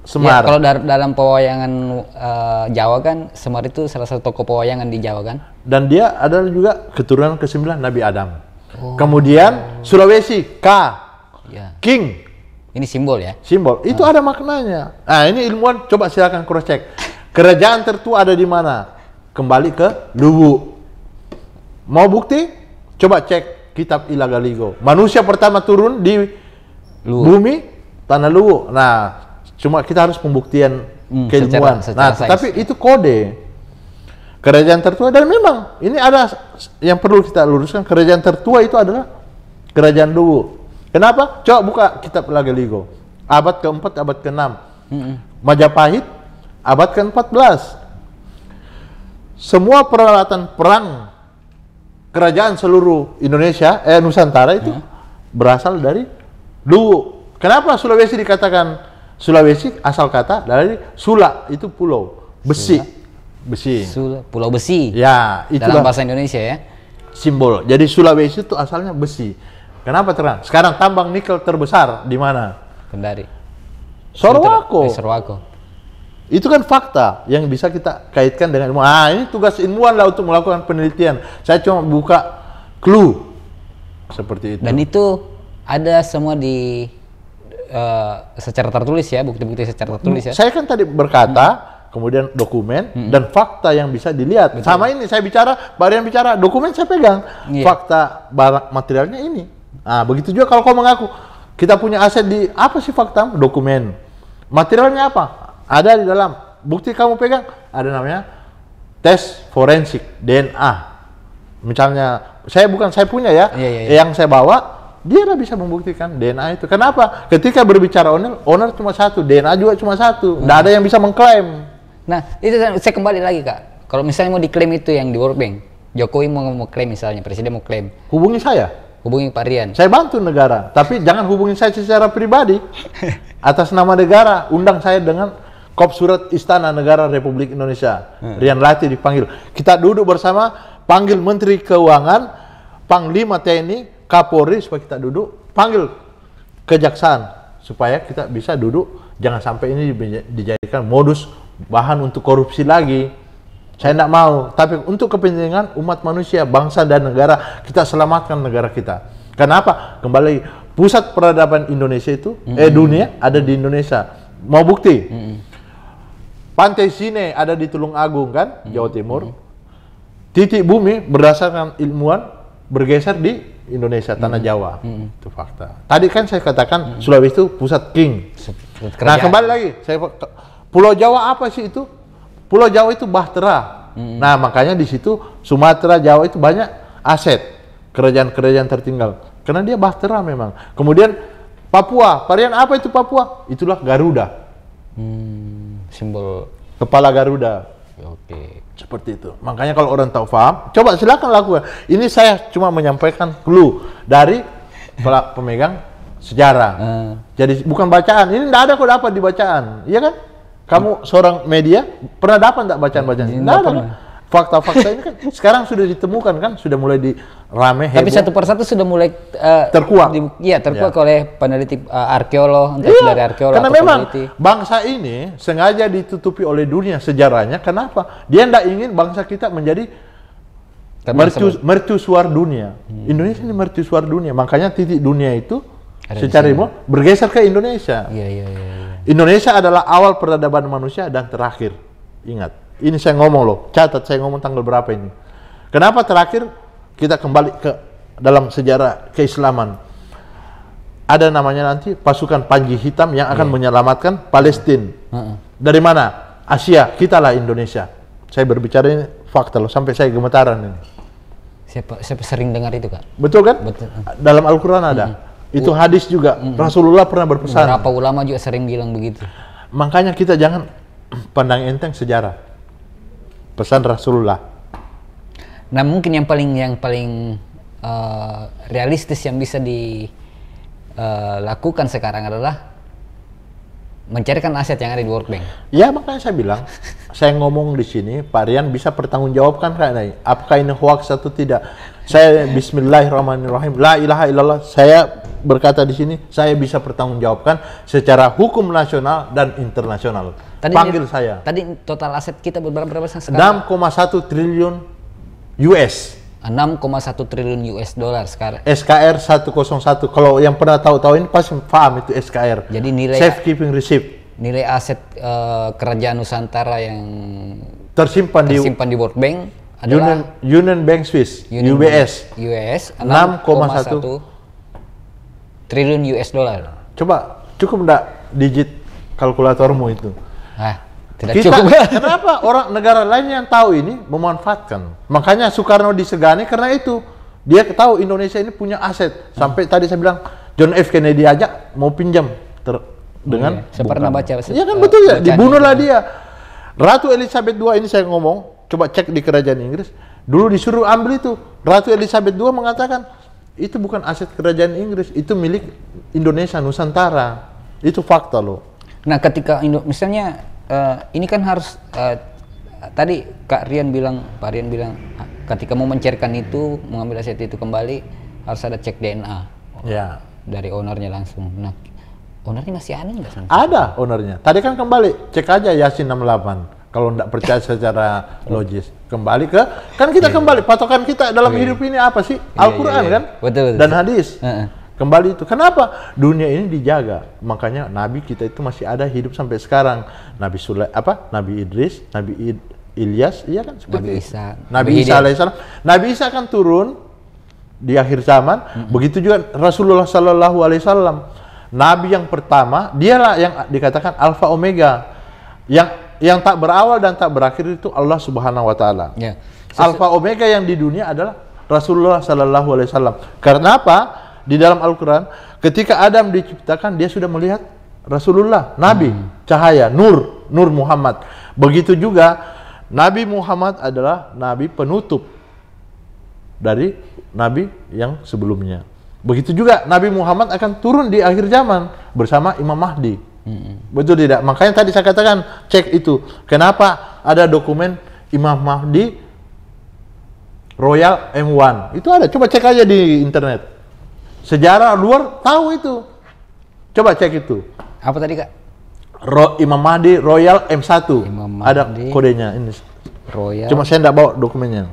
Semar. Ya, kalau dar dalam pewayangan uh, Jawa kan Semar itu salah satu tokoh pewayangan di Jawa kan? dan dia adalah juga keturunan ke-9 Nabi Adam. Oh. Kemudian Sulawesi K. Ya. King. Ini simbol ya. Simbol. Itu oh. ada maknanya. Nah, ini ilmuwan coba silakan cross check. Kerajaan tertua ada di mana? Kembali ke Luwu. Mau bukti? Coba cek kitab Ilagaligo. Manusia pertama turun di Luwu. bumi tanah Luwu. Nah, cuma kita harus pembuktian hmm, keilmuan. Secara, secara nah, tapi itu kode kerajaan tertua dan memang ini ada yang perlu kita luruskan kerajaan tertua itu adalah kerajaan dulu kenapa coba buka kitab ligo abad keempat abad keenam hmm. Majapahit abad ke-14 semua peralatan perang kerajaan seluruh Indonesia eh Nusantara itu hmm. berasal dari dulu kenapa Sulawesi dikatakan Sulawesi asal kata dari Sula itu pulau besi Sula Besi. Sul Pulau Besi. Ya, itu dalam bahasa Indonesia ya. Simbol. Jadi Sulawesi itu asalnya besi. Kenapa terang? Sekarang tambang nikel terbesar di mana? Kendari. Sorowako. Eh, Sorowako. Itu kan fakta yang bisa kita kaitkan dengan ilmu. Ah, ini tugas ilmuwan lah untuk melakukan penelitian. Saya cuma buka clue seperti itu. Dan itu ada semua di uh, secara tertulis ya, bukti-bukti secara tertulis ya. Saya kan tadi berkata hmm kemudian dokumen hmm. dan fakta yang bisa dilihat. Betul. Sama ini saya bicara, Barian bicara, dokumen saya pegang, yeah. fakta barang materialnya ini. Nah, begitu juga kalau kau mengaku kita punya aset di apa sih fakta dokumen. Materialnya apa? Ada di dalam. Bukti kamu pegang ada namanya tes forensik DNA. Misalnya saya bukan saya punya ya, yeah, yeah, yeah. yang saya bawa dia lah bisa membuktikan DNA itu. Kenapa? Ketika berbicara owner, owner cuma satu, DNA juga cuma satu. Tidak hmm. ada yang bisa mengklaim. Nah, itu saya kembali lagi kak. Kalau misalnya mau diklaim itu yang di World Bank, Jokowi mau mau klaim misalnya, presiden mau klaim. Hubungi saya. Hubungi Pak Rian. Saya bantu negara, tapi jangan hubungi saya secara pribadi. Atas nama negara, undang saya dengan kop surat Istana Negara Republik Indonesia. Hmm. Rian Lati dipanggil. Kita duduk bersama, panggil Menteri Keuangan, Panglima TNI, Kapolri supaya kita duduk, panggil kejaksaan supaya kita bisa duduk jangan sampai ini dijadikan modus bahan untuk korupsi lagi. Saya tidak mau. Tapi untuk kepentingan umat manusia, bangsa dan negara, kita selamatkan negara kita. Kenapa? Kembali pusat peradaban Indonesia itu, mm -hmm. eh dunia ada di Indonesia. Mau bukti? Mm -hmm. Pantai Sine ada di Tulung Agung kan, mm -hmm. Jawa Timur. Titik bumi berdasarkan ilmuwan bergeser di Indonesia, tanah mm -hmm. Jawa. Mm -hmm. Itu fakta. Tadi kan saya katakan mm -hmm. Sulawesi itu pusat king. Nah kembali lagi, saya Pulau Jawa apa sih itu? Pulau Jawa itu bahtera. Hmm. Nah, makanya di situ Sumatera, Jawa itu banyak aset kerajaan-kerajaan tertinggal. Karena dia bahtera memang. Kemudian Papua, varian apa itu Papua? Itulah Garuda. Hmm, simbol kepala Garuda. Oke. Okay. Seperti itu. Makanya kalau orang tahu paham, coba silakan lakukan. Ini saya cuma menyampaikan clue dari pemegang sejarah. Hmm. Jadi bukan bacaan. Ini tidak ada kok dapat di bacaan, iya kan? Kamu seorang media pernah dapat enggak bacaan-bacaan? Enggak iya, Nah Fakta-fakta ini kan sekarang sudah ditemukan kan, sudah mulai di rame heboh. Tapi satu persatu sudah mulai uh, terkuak. Iya, terkuak ya. oleh peneliti uh, arkeolog, entah iya, dari arkeolog Karena memang peneliti. bangsa ini sengaja ditutupi oleh dunia sejarahnya. Kenapa? Dia tidak ingin bangsa kita menjadi mercus, mercusuar dunia. Hmm. Indonesia ini mercusuar dunia. Makanya titik dunia itu Ada secara bergeser ke Indonesia. Iya, iya, iya. Ya. Indonesia adalah awal peradaban manusia dan terakhir. Ingat, ini saya ngomong loh, catat saya ngomong tanggal berapa ini. Kenapa terakhir kita kembali ke dalam sejarah keislaman? Ada namanya nanti pasukan Panji Hitam yang akan yeah. menyelamatkan Palestina. Hmm. Dari mana? Asia, kita lah Indonesia. Saya berbicara ini fakta loh, sampai saya gemetaran ini. siapa siapa sering dengar itu kak. Betul kan? Betul. Dalam Al-Quran ada. Hmm itu hadis juga. Mm-hmm. Rasulullah pernah berpesan. Berapa ulama juga sering bilang begitu. Makanya kita jangan pandang enteng sejarah. Pesan Rasulullah. Nah, mungkin yang paling yang paling uh, realistis yang bisa dilakukan eh, uh, sekarang adalah mencarikan aset yang ada di World Bank. Ya makanya saya bilang, saya ngomong di sini, Pak Rian bisa pertanggungjawabkan kayak apakah ini hoax atau tidak saya Bismillahirrahmanirrahim la ilaha illallah saya berkata di sini saya bisa pertanggungjawabkan secara hukum nasional dan internasional tadi, panggil saya tadi total aset kita berapa berapa sekarang 6,1 triliun US 6,1 triliun US dollar sekarang. SKR 101. Kalau yang pernah tahu-tahu ini pasti paham itu SKR. Jadi nilai safekeeping receipt. Nilai aset uh, kerajaan Nusantara yang tersimpan, tersimpan di, di World Bank adalah Union, Union Bank Swiss Union UBS US 6,1 triliun US dollar. Coba cukup enggak digit kalkulatormu itu? Nah, tidak Kita, cukup. Kenapa orang negara lain yang tahu ini memanfaatkan? Makanya Soekarno disegani karena itu. Dia tahu Indonesia ini punya aset. Sampai hmm. tadi saya bilang John F Kennedy aja mau pinjam ter dengan hmm, iya. saya pernah baca. Iya kan betul ya, dibunuhlah dia. Ratu Elizabeth II ini saya ngomong Coba cek di kerajaan Inggris. Dulu disuruh ambil itu. Ratu Elizabeth II mengatakan, itu bukan aset kerajaan Inggris, itu milik Indonesia, Nusantara. Itu fakta loh. Nah ketika, Indo misalnya, uh, ini kan harus, uh, tadi Kak Rian bilang, Pak Rian bilang, ketika mau mencairkan itu, mengambil aset itu kembali, harus ada cek DNA. Ya. Dari ownernya langsung. Nah, ownernya masih ada nggak? Ada ownernya. Tadi kan kembali, cek aja Yasin 68 kalau tidak percaya secara logis, kembali ke kan kita iya. kembali patokan kita dalam iya. hidup ini apa sih? Iya, Al-Qur'an kan? Betul, betul. Dan hadis. Uh -uh kembali itu kenapa dunia ini dijaga makanya nabi kita itu masih ada hidup sampai sekarang nabi Sule apa nabi Idris nabi I Ilyas iya kan seperti nabi Isa nabi Isa alaihissalam nabi Isa kan turun di akhir zaman mm -hmm. begitu juga Rasulullah Shallallahu alaihi wasallam nabi yang pertama dialah yang dikatakan alfa omega yang yang tak berawal dan tak berakhir itu Allah Subhanahu wa taala. Ya. Alfa Omega yang di dunia adalah Rasulullah sallallahu alaihi wasallam. Karena apa? Di dalam Al-Qur'an ketika Adam diciptakan dia sudah melihat Rasulullah, nabi, hmm. cahaya, nur, nur Muhammad. Begitu juga Nabi Muhammad adalah nabi penutup dari nabi yang sebelumnya. Begitu juga Nabi Muhammad akan turun di akhir zaman bersama Imam Mahdi hmm. betul tidak makanya tadi saya katakan cek itu kenapa ada dokumen Imam Mahdi Royal M1 itu ada coba cek aja di internet sejarah luar tahu itu coba cek itu apa tadi kak Ro Imam Mahdi Royal M1 Imam Mahdi ada kodenya ini Royal cuma saya tidak bawa dokumennya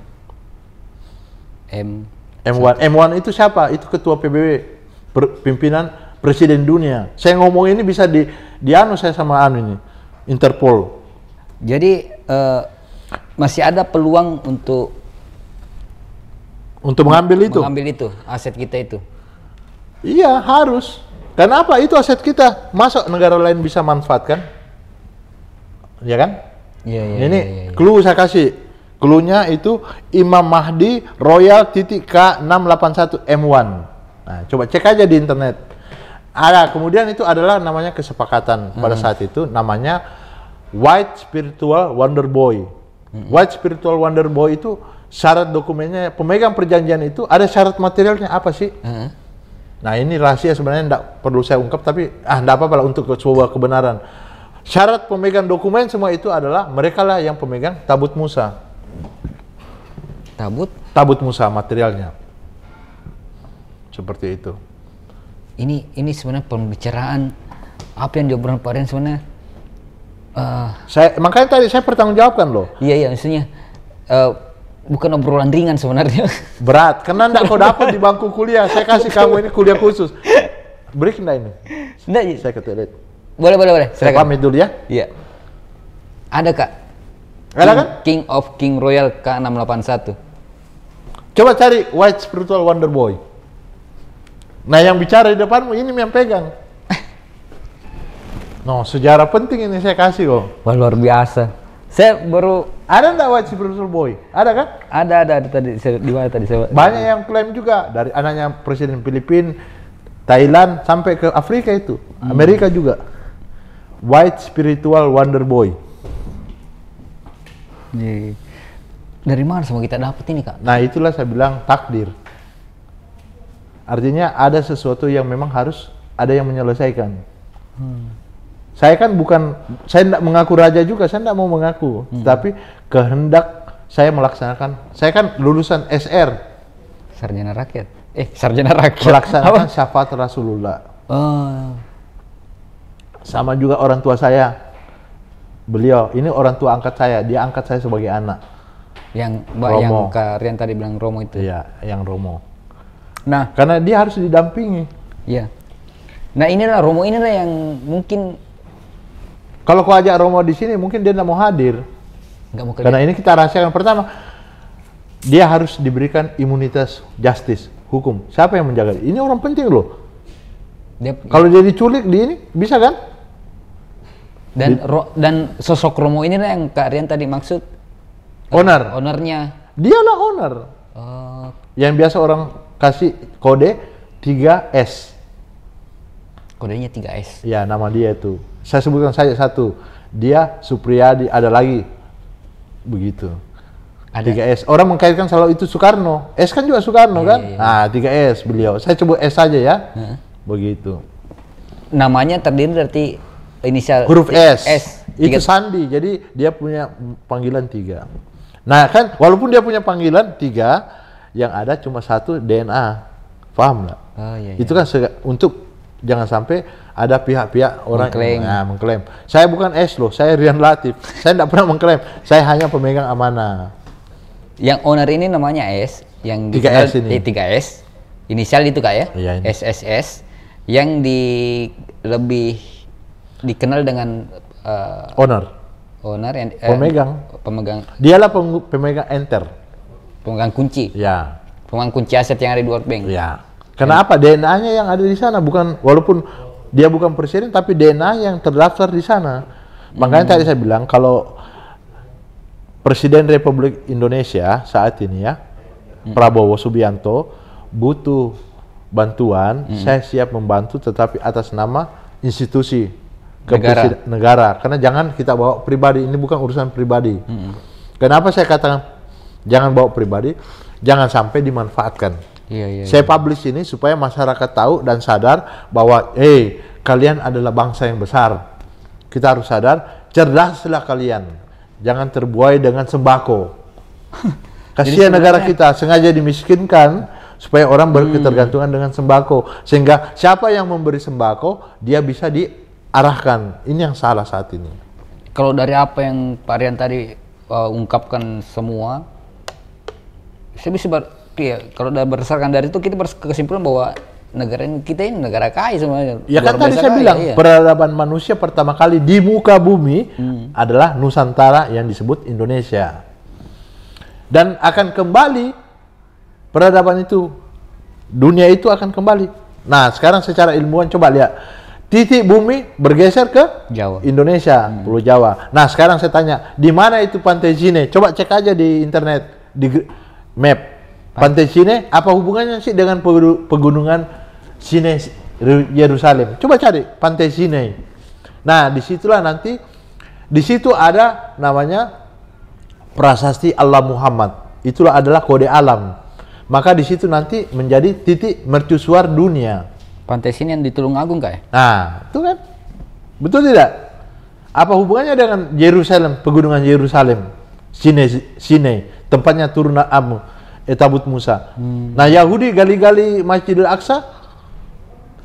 M M1 M1 itu siapa itu ketua PBB pimpinan presiden dunia. Saya ngomong ini bisa di dianu saya sama anu ini Interpol. Jadi uh, masih ada peluang untuk untuk mengambil itu. Mengambil itu aset kita itu. Iya harus. Karena apa? Itu aset kita. Masuk negara lain bisa manfaatkan, ya kan? Iya iya. Ini ya, ya, ya. clue saya kasih. Clue-nya itu Imam Mahdi Royal titik K 681 M1. Nah, coba cek aja di internet. Ada. Kemudian itu adalah namanya kesepakatan hmm. pada saat itu namanya White Spiritual Wonder Boy. Hmm. White Spiritual Wonder Boy itu syarat dokumennya pemegang perjanjian itu ada syarat materialnya apa sih? Hmm. Nah ini rahasia sebenarnya tidak perlu saya ungkap tapi ah tidak apa-apa lah untuk coba kebenaran. Syarat pemegang dokumen semua itu adalah mereka lah yang pemegang tabut Musa. Tabut? Tabut Musa materialnya. Seperti itu ini ini sebenarnya pembicaraan apa yang diobrolan Pak Rian sebenarnya uh, saya makanya tadi saya pertanggungjawabkan jawabkan loh iya iya maksudnya uh, bukan obrolan ringan sebenarnya berat karena enggak kau dapat di bangku kuliah saya kasih kamu ini kuliah khusus break enggak ini enggak iya. saya ke toilet boleh boleh boleh saya pamit dulu ya iya ada kak ada kan King of King Royal K681 coba cari White Spiritual Wonder Boy Nah yang bicara di depanmu ini yang pegang. No, sejarah penting ini saya kasih kok. Wah, luar biasa. Saya baru ada nggak wajib Brussels Boy? Ada kan? Ada ada, ada tadi saya, di mana tadi saya. Banyak yang klaim juga dari anaknya Presiden Filipina, Thailand sampai ke Afrika itu, hmm. Amerika juga. White Spiritual Wonder Boy. Nih dari mana semua kita dapat ini kak? Nah itulah saya bilang takdir. Artinya ada sesuatu yang memang harus ada yang menyelesaikan. Hmm. Saya kan bukan, saya tidak mengaku raja juga, saya tidak mau mengaku, hmm. tapi kehendak saya melaksanakan. Saya kan lulusan SR, sarjana rakyat. Eh, sarjana rakyat. Melaksanakan Rasulullah. Oh. Sama juga orang tua saya, beliau ini orang tua angkat saya, dia angkat saya sebagai anak. Yang Romo. yang Kak Rian tadi bilang Romo itu. Iya, yang Romo Nah, karena dia harus didampingi. Iya. Nah, inilah Romo inilah yang mungkin kalau kau ajak Romo di sini mungkin dia tidak mau hadir. Enggak mau kerja. Karena ini kita rahasiakan pertama dia harus diberikan imunitas justice hukum. Siapa yang menjaga? Ini orang penting loh. Dia, kalau dia diculik di ini bisa kan? Dan di, ro, dan sosok Romo ini yang Kak Rian tadi maksud owner. Ownernya. Dialah owner. Oh. Yang biasa orang kasih kode 3S. Kodenya 3S. Ya, nama dia itu. Saya sebutkan saja satu. Dia Supriyadi, ada lagi. Begitu. Ada. 3S. Orang mengkaitkan selalu itu Soekarno. S kan juga Soekarno e, kan? Iya, Nah, 3S beliau. Saya coba S saja ya. Begitu. Namanya terdiri dari inisial huruf S. S. Itu Sandi. Jadi dia punya panggilan tiga. Nah, kan walaupun dia punya panggilan tiga, yang ada cuma satu DNA paham nggak oh, iya, iya. itu iya. kan untuk jangan sampai ada pihak-pihak orang mengklaim. Yang, nah, mengklaim saya bukan S loh saya Rian Latif saya tidak pernah mengklaim saya hanya pemegang amanah yang owner ini namanya S yang tiga s ini eh, 3S inisial itu kak ya iya, ini. SSS yang di lebih dikenal dengan uh, owner owner yang eh, pemegang pemegang dialah pemegang enter pemegang kunci. Ya. Pemegang kunci aset yang ada di World Bank. Ya. Kenapa DNA-nya yang ada di sana bukan walaupun dia bukan presiden tapi DNA yang terdaftar di sana. Makanya hmm. tadi saya bilang kalau Presiden Republik Indonesia saat ini ya hmm. Prabowo Subianto butuh bantuan, hmm. saya siap membantu tetapi atas nama institusi ke negara. negara. Karena jangan kita bawa pribadi, ini bukan urusan pribadi. Hmm. Kenapa saya katakan Jangan bawa pribadi, jangan sampai dimanfaatkan. Iya, iya, Saya iya. publish ini supaya masyarakat tahu dan sadar bahwa, eh, hey, kalian adalah bangsa yang besar. Kita harus sadar, cerdaslah kalian. Jangan terbuai dengan sembako. Kasihan negara kita, sengaja dimiskinkan supaya orang berketergantungan iya. dengan sembako. Sehingga siapa yang memberi sembako, dia bisa diarahkan. Ini yang salah saat ini. Kalau dari apa yang Pak Rian tadi uh, ungkapkan semua, saya bisa ber, ya, kalau udah berdasarkan dari itu kita kesimpulan bahwa negara ini kita ini negara kaya semuanya. Ya kan tadi saya kaya, bilang iya. peradaban manusia pertama kali di muka bumi hmm. adalah Nusantara yang disebut Indonesia. Dan akan kembali peradaban itu dunia itu akan kembali. Nah, sekarang secara ilmuwan coba lihat titik bumi bergeser ke Jawa. Indonesia, hmm. Pulau Jawa. Nah, sekarang saya tanya, di mana itu pantai Zine? Coba cek aja di internet di map. Pantai Sine apa hubungannya sih dengan pegunungan Sine Yerusalem? Coba cari Pantai Sine. Nah, disitulah nanti di situ ada namanya prasasti Allah Muhammad. Itulah adalah kode alam. Maka di situ nanti menjadi titik mercusuar dunia. Pantai sini yang di agung kayak. Nah, itu kan. Betul tidak? Apa hubungannya dengan Yerusalem, pegunungan Yerusalem? Sine, Sine tempatnya turun Am, eh, tabut Musa. Hmm. Nah Yahudi gali-gali Masjidil Aqsa,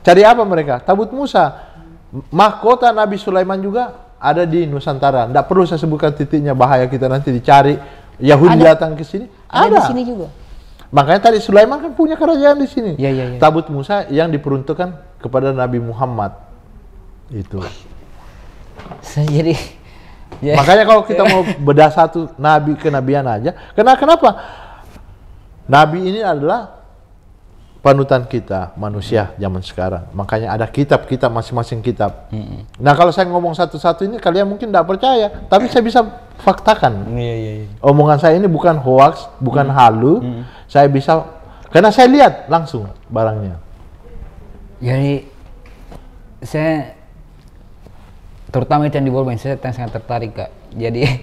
cari apa mereka? Tabut Musa. Mahkota Nabi Sulaiman juga ada di Nusantara. Tidak perlu saya sebutkan titiknya, bahaya kita nanti dicari. Yahudi ada, datang ke sini. Ada. ada. di sini juga. Makanya tadi Sulaiman kan punya kerajaan di sini. Ya, ya, ya. Tabut Musa yang diperuntukkan kepada Nabi Muhammad. Itu. Saya jadi Yeah. Makanya kalau kita mau bedah satu nabi kenabian aja, kenapa kenapa? Nabi ini adalah panutan kita manusia zaman sekarang. Makanya ada kitab kita masing-masing kitab. -hmm. Nah kalau saya ngomong satu-satu ini kalian mungkin tidak percaya, tapi saya bisa faktakan. -hmm. Omongan saya ini bukan hoax, bukan -hmm. halu. -hmm. Saya bisa karena saya lihat langsung barangnya. Jadi saya terutama yang di World saya sangat tertarik kak jadi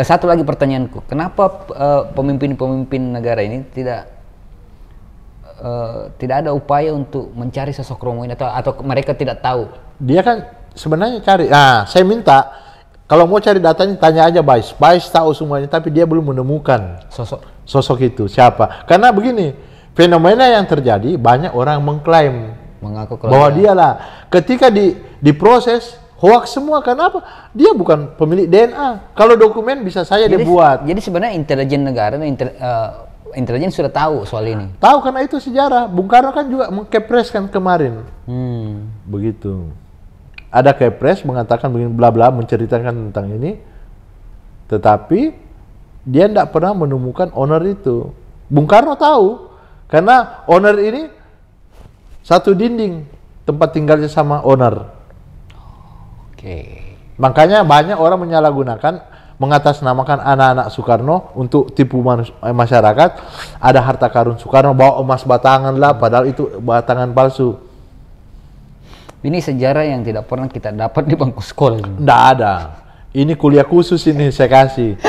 eh, satu lagi pertanyaanku kenapa eh, pemimpin-pemimpin uh, negara ini tidak uh, tidak ada upaya untuk mencari sosok Romo ini atau atau mereka tidak tahu dia kan sebenarnya cari nah saya minta kalau mau cari datanya tanya aja Bais Bais tahu semuanya tapi dia belum menemukan sosok sosok itu siapa karena begini fenomena yang terjadi banyak orang mengklaim mengaku bahwa dialah ketika di diproses hoax semua karena apa? Dia bukan pemilik DNA. Kalau dokumen bisa saya jadi, dibuat. Jadi sebenarnya intelijen negara inter, uh, intelijen sudah tahu soal ini. Tahu karena itu sejarah. Bung Karno kan juga mengkepres kan kemarin. Hmm. Begitu. Ada kepres mengatakan begini bla bla menceritakan tentang ini. Tetapi dia tidak pernah menemukan owner itu. Bung Karno tahu karena owner ini satu dinding tempat tinggalnya sama owner. Okay. Makanya banyak orang menyalahgunakan mengatasnamakan anak-anak Soekarno untuk tipu eh, masyarakat ada harta karun Soekarno bawa emas batangan lah padahal itu batangan palsu ini sejarah yang tidak pernah kita dapat di bangku sekolah tidak ada ini kuliah khusus ini saya kasih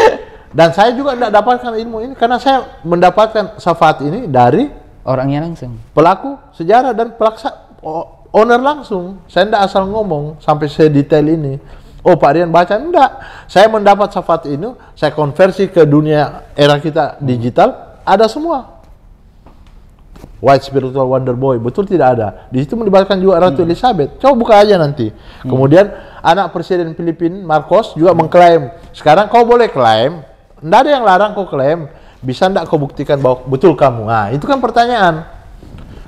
dan saya juga tidak dapatkan ilmu ini karena saya mendapatkan syafaat ini dari orangnya langsung pelaku sejarah dan pelaksa oh, owner langsung. Saya tidak asal ngomong sampai detail ini. Oh Pak Rian baca enggak. Saya mendapat syafaat ini, saya konversi ke dunia era kita digital, ada semua. White Spiritual Wonder Boy, betul tidak ada. Di situ melibatkan juga Ratu hmm. Elizabeth. Coba buka aja nanti. Hmm. Kemudian anak Presiden Filipina Marcos juga mengklaim. Sekarang kau boleh klaim, enggak ada yang larang kau klaim. Bisa enggak kau buktikan bahwa betul kamu? Nah, itu kan pertanyaan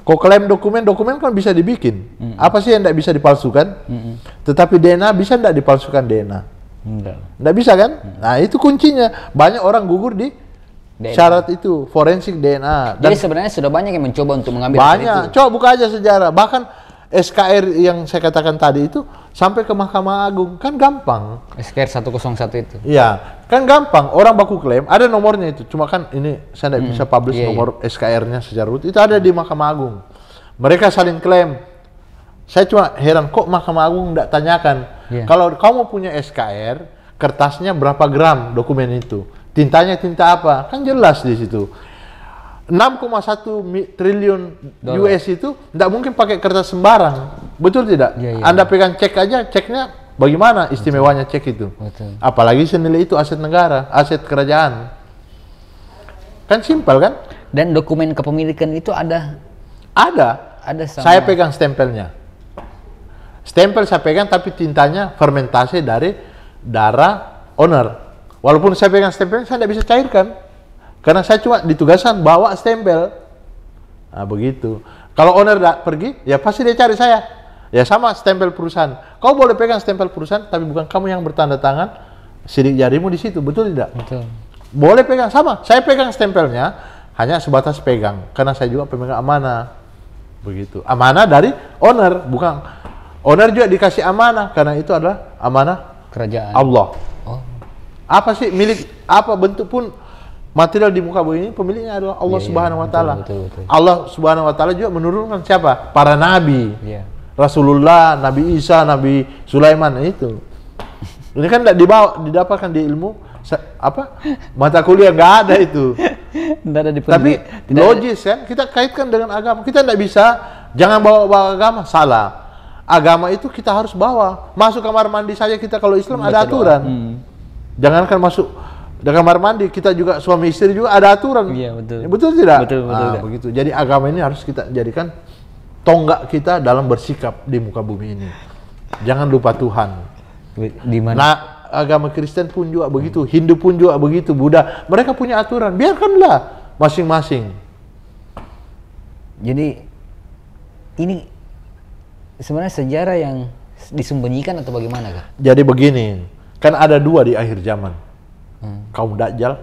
Kau klaim dokumen-dokumen kan bisa dibikin. Mm Apa sih yang tidak bisa dipalsukan? Mm -mm. Tetapi DNA bisa tidak dipalsukan DNA? Enggak. Tidak bisa kan? Mm Nah itu kuncinya. Banyak orang gugur di DNA. syarat itu forensik DNA. Dan Jadi sebenarnya sudah banyak yang mencoba untuk mengambil banyak. Coba buka aja sejarah. Bahkan SKR yang saya katakan tadi itu sampai ke Mahkamah Agung kan gampang. SKR 101 itu. Iya, kan gampang. Orang baku klaim, ada nomornya itu. Cuma kan ini saya tidak hmm, bisa publish yeah, iya. nomor yeah. SKR-nya secara rutin. Itu ada di Mahkamah Agung. Mereka saling klaim. Saya cuma heran kok Mahkamah Agung tidak tanyakan. Yeah. Kalau kamu punya SKR, kertasnya berapa gram dokumen itu? Tintanya tinta apa? Kan jelas di situ. 6,1 triliun Dollar. US itu tidak mungkin pakai kertas sembarang. Betul tidak? Ya, ya. Anda pegang cek aja, ceknya bagaimana istimewanya cek itu? Betul. Apalagi senilai itu aset negara, aset kerajaan. Kan simpel kan? Dan dokumen kepemilikan itu ada? Ada. Ada sama. Saya pegang stempelnya. Stempel saya pegang tapi tintanya fermentasi dari darah owner. Walaupun saya pegang stempel, saya tidak bisa cairkan karena saya cuma ditugasan bawa stempel. Nah, begitu. Kalau owner tidak pergi, ya pasti dia cari saya. Ya sama stempel perusahaan. Kau boleh pegang stempel perusahaan, tapi bukan kamu yang bertanda tangan. Sidik jarimu di situ, betul tidak? Betul. Boleh pegang sama. Saya pegang stempelnya, hanya sebatas pegang. Karena saya juga pemegang amanah. Begitu. Amanah dari owner, bukan owner juga dikasih amanah karena itu adalah amanah kerajaan Allah. Oh. Apa sih milik apa bentuk pun material di muka bumi ini pemiliknya adalah Allah yeah, iya. Subhanahu wa taala. Allah Subhanahu wa taala juga menurunkan siapa? Para nabi. Yeah. Rasulullah, Nabi Isa, Nabi Sulaiman itu. Ini kan tidak dibawa didapatkan di ilmu apa? Mata kuliah nggak ada itu. Tidak ada di Tapi tidak logis kan kita kaitkan dengan agama. Kita tidak bisa jangan bawa-bawa agama salah. Agama itu kita harus bawa. Masuk kamar mandi saja kita kalau Islam Baca ada aturan. Hmm. Jangankan masuk dan kamar mandi kita juga suami istri juga ada aturan. Iya betul. Betul tidak? Betul betul. Nah, begitu. Jadi agama ini harus kita jadikan tonggak kita dalam bersikap di muka bumi ini. Jangan lupa Tuhan. Di mana? Nah, agama Kristen pun juga begitu, hmm. Hindu pun juga begitu, Buddha. Mereka punya aturan. Biarkanlah masing-masing. Jadi ini sebenarnya sejarah yang disembunyikan atau bagaimana Kak? Jadi begini, kan ada dua di akhir zaman hmm. kaum dajjal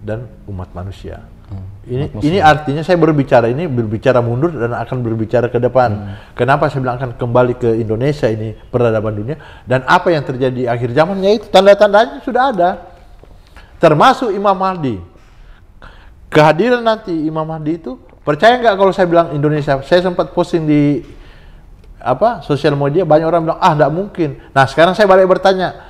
dan umat manusia. Hmm. Ini ini artinya saya berbicara ini berbicara mundur dan akan berbicara ke depan. Hmm. Kenapa saya bilang akan kembali ke Indonesia ini peradaban dunia dan apa yang terjadi akhir zamannya itu tanda-tandanya sudah ada. Termasuk Imam Mahdi. Kehadiran nanti Imam Mahdi itu percaya nggak kalau saya bilang Indonesia? Saya sempat posting di apa sosial media banyak orang bilang ah tidak mungkin. Nah sekarang saya balik bertanya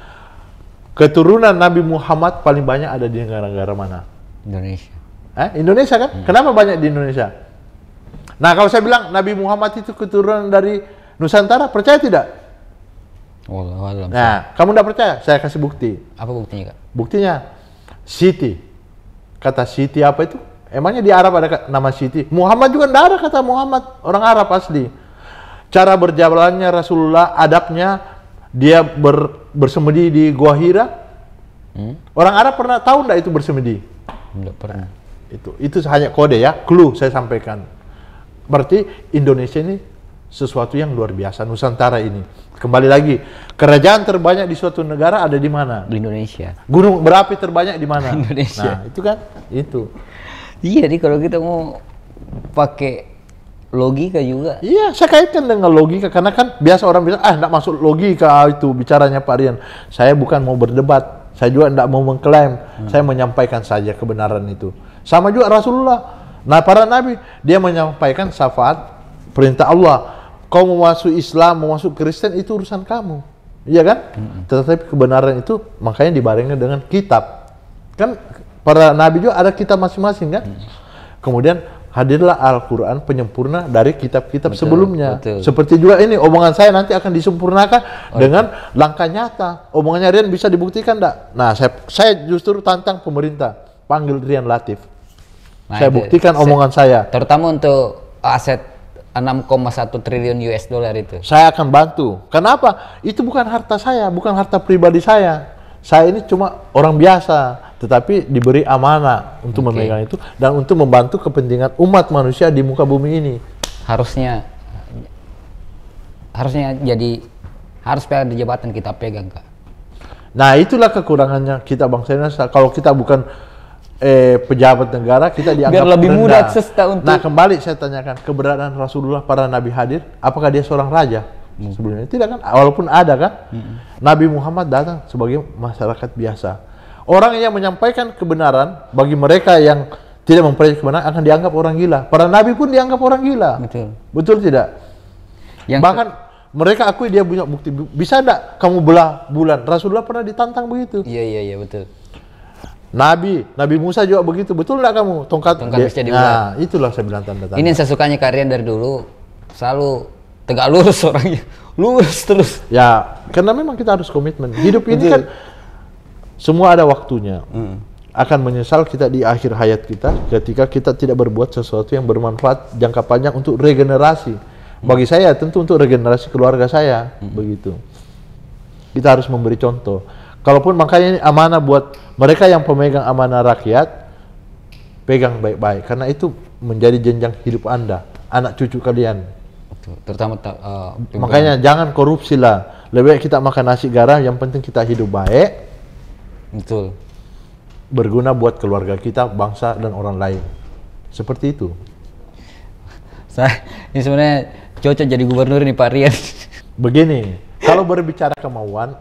keturunan Nabi Muhammad paling banyak ada di negara-negara mana? Indonesia. Eh, Indonesia kan? Hmm. Kenapa banyak di Indonesia? Nah, kalau saya bilang Nabi Muhammad itu keturunan dari Nusantara, percaya tidak? Allah Allah, Nah, kamu tidak percaya? Saya kasih bukti. Apa buktinya, Kak? Buktinya, Siti. Kata Siti apa itu? Emangnya di Arab ada nama Siti? Muhammad juga tidak ada kata Muhammad. Orang Arab asli. Cara berjalannya Rasulullah, adabnya, dia ber, bersemedi di Gua Hira. Hmm? Orang Arab pernah tahu nggak itu bersemedi? Enggak pernah. Nah, itu itu hanya kode ya, clue saya sampaikan. Berarti Indonesia ini sesuatu yang luar biasa Nusantara ini. Kembali lagi, kerajaan terbanyak di suatu negara ada di mana? Di Indonesia. Gunung berapi terbanyak di mana? Indonesia. Nah, itu kan itu. Iya, jadi kalau kita mau pakai logika juga. Iya, saya kaitkan dengan logika karena kan biasa orang bilang ah tidak masuk logika itu bicaranya Pak Rian. Saya bukan mau berdebat, saya juga tidak mau mengklaim, hmm. saya menyampaikan saja kebenaran itu. Sama juga Rasulullah. Nah, para nabi dia menyampaikan syafaat perintah Allah. Kau mau masuk Islam, mau masuk Kristen itu urusan kamu. Iya kan? Hmm. Tetapi kebenaran itu makanya dibarengi dengan kitab. Kan para nabi juga ada kitab masing-masing kan? Hmm. Kemudian hadirlah Al-Quran penyempurna dari kitab-kitab sebelumnya. Betul. Seperti juga ini, omongan saya nanti akan disempurnakan okay. Oh, dengan iya. langkah nyata. Omongannya Rian bisa dibuktikan enggak? Nah, saya, saya justru tantang pemerintah, panggil Rian Latif. Nah, saya itu, buktikan saya, omongan saya. Terutama untuk aset 6,1 triliun US dollar itu. Saya akan bantu. Kenapa? Itu bukan harta saya, bukan harta pribadi saya saya ini cuma orang biasa, tetapi diberi amanah untuk okay. memegang itu dan untuk membantu kepentingan umat manusia di muka bumi ini. Harusnya harusnya jadi harus di jabatan kita pegang, Kak. Nah, itulah kekurangannya kita bangsa Indonesia. Kalau kita bukan eh, pejabat negara, kita dianggap Biar lebih rendah. mudah untuk Nah, kembali saya tanyakan, keberadaan Rasulullah para nabi hadir, apakah dia seorang raja? hmm. sebelumnya tidak kan walaupun ada kan hmm. Nabi Muhammad datang sebagai masyarakat biasa orang yang menyampaikan kebenaran bagi mereka yang tidak mempercayai kebenaran akan dianggap orang gila para nabi pun dianggap orang gila betul betul tidak yang bahkan mereka akui dia punya bukti bisa tidak kamu belah bulan Rasulullah pernah ditantang begitu iya iya iya betul Nabi, Nabi Musa juga begitu. Betul nggak kamu? Tongkat, tongkat bisa Nah, itulah saya bilang tanda tanda. Ini yang saya sukanya karyan dari dulu selalu tegak lurus orangnya lurus terus ya karena memang kita harus komitmen hidup ini kan semua ada waktunya mm. akan menyesal kita di akhir hayat kita ketika kita tidak berbuat sesuatu yang bermanfaat jangka panjang untuk regenerasi mm. bagi saya tentu untuk regenerasi keluarga saya mm. begitu kita harus memberi contoh kalaupun makanya ini amanah buat mereka yang pemegang amanah rakyat pegang baik-baik karena itu menjadi jenjang hidup anda anak cucu kalian Betul. Terutama uh, makanya jangan korupsi lah. Lebih kita makan nasi garam, yang penting kita hidup baik. Betul. Berguna buat keluarga kita, bangsa dan orang lain. Seperti itu. Saya ini sebenarnya cocok jadi gubernur nih Pak Rian. Begini, kalau berbicara kemauan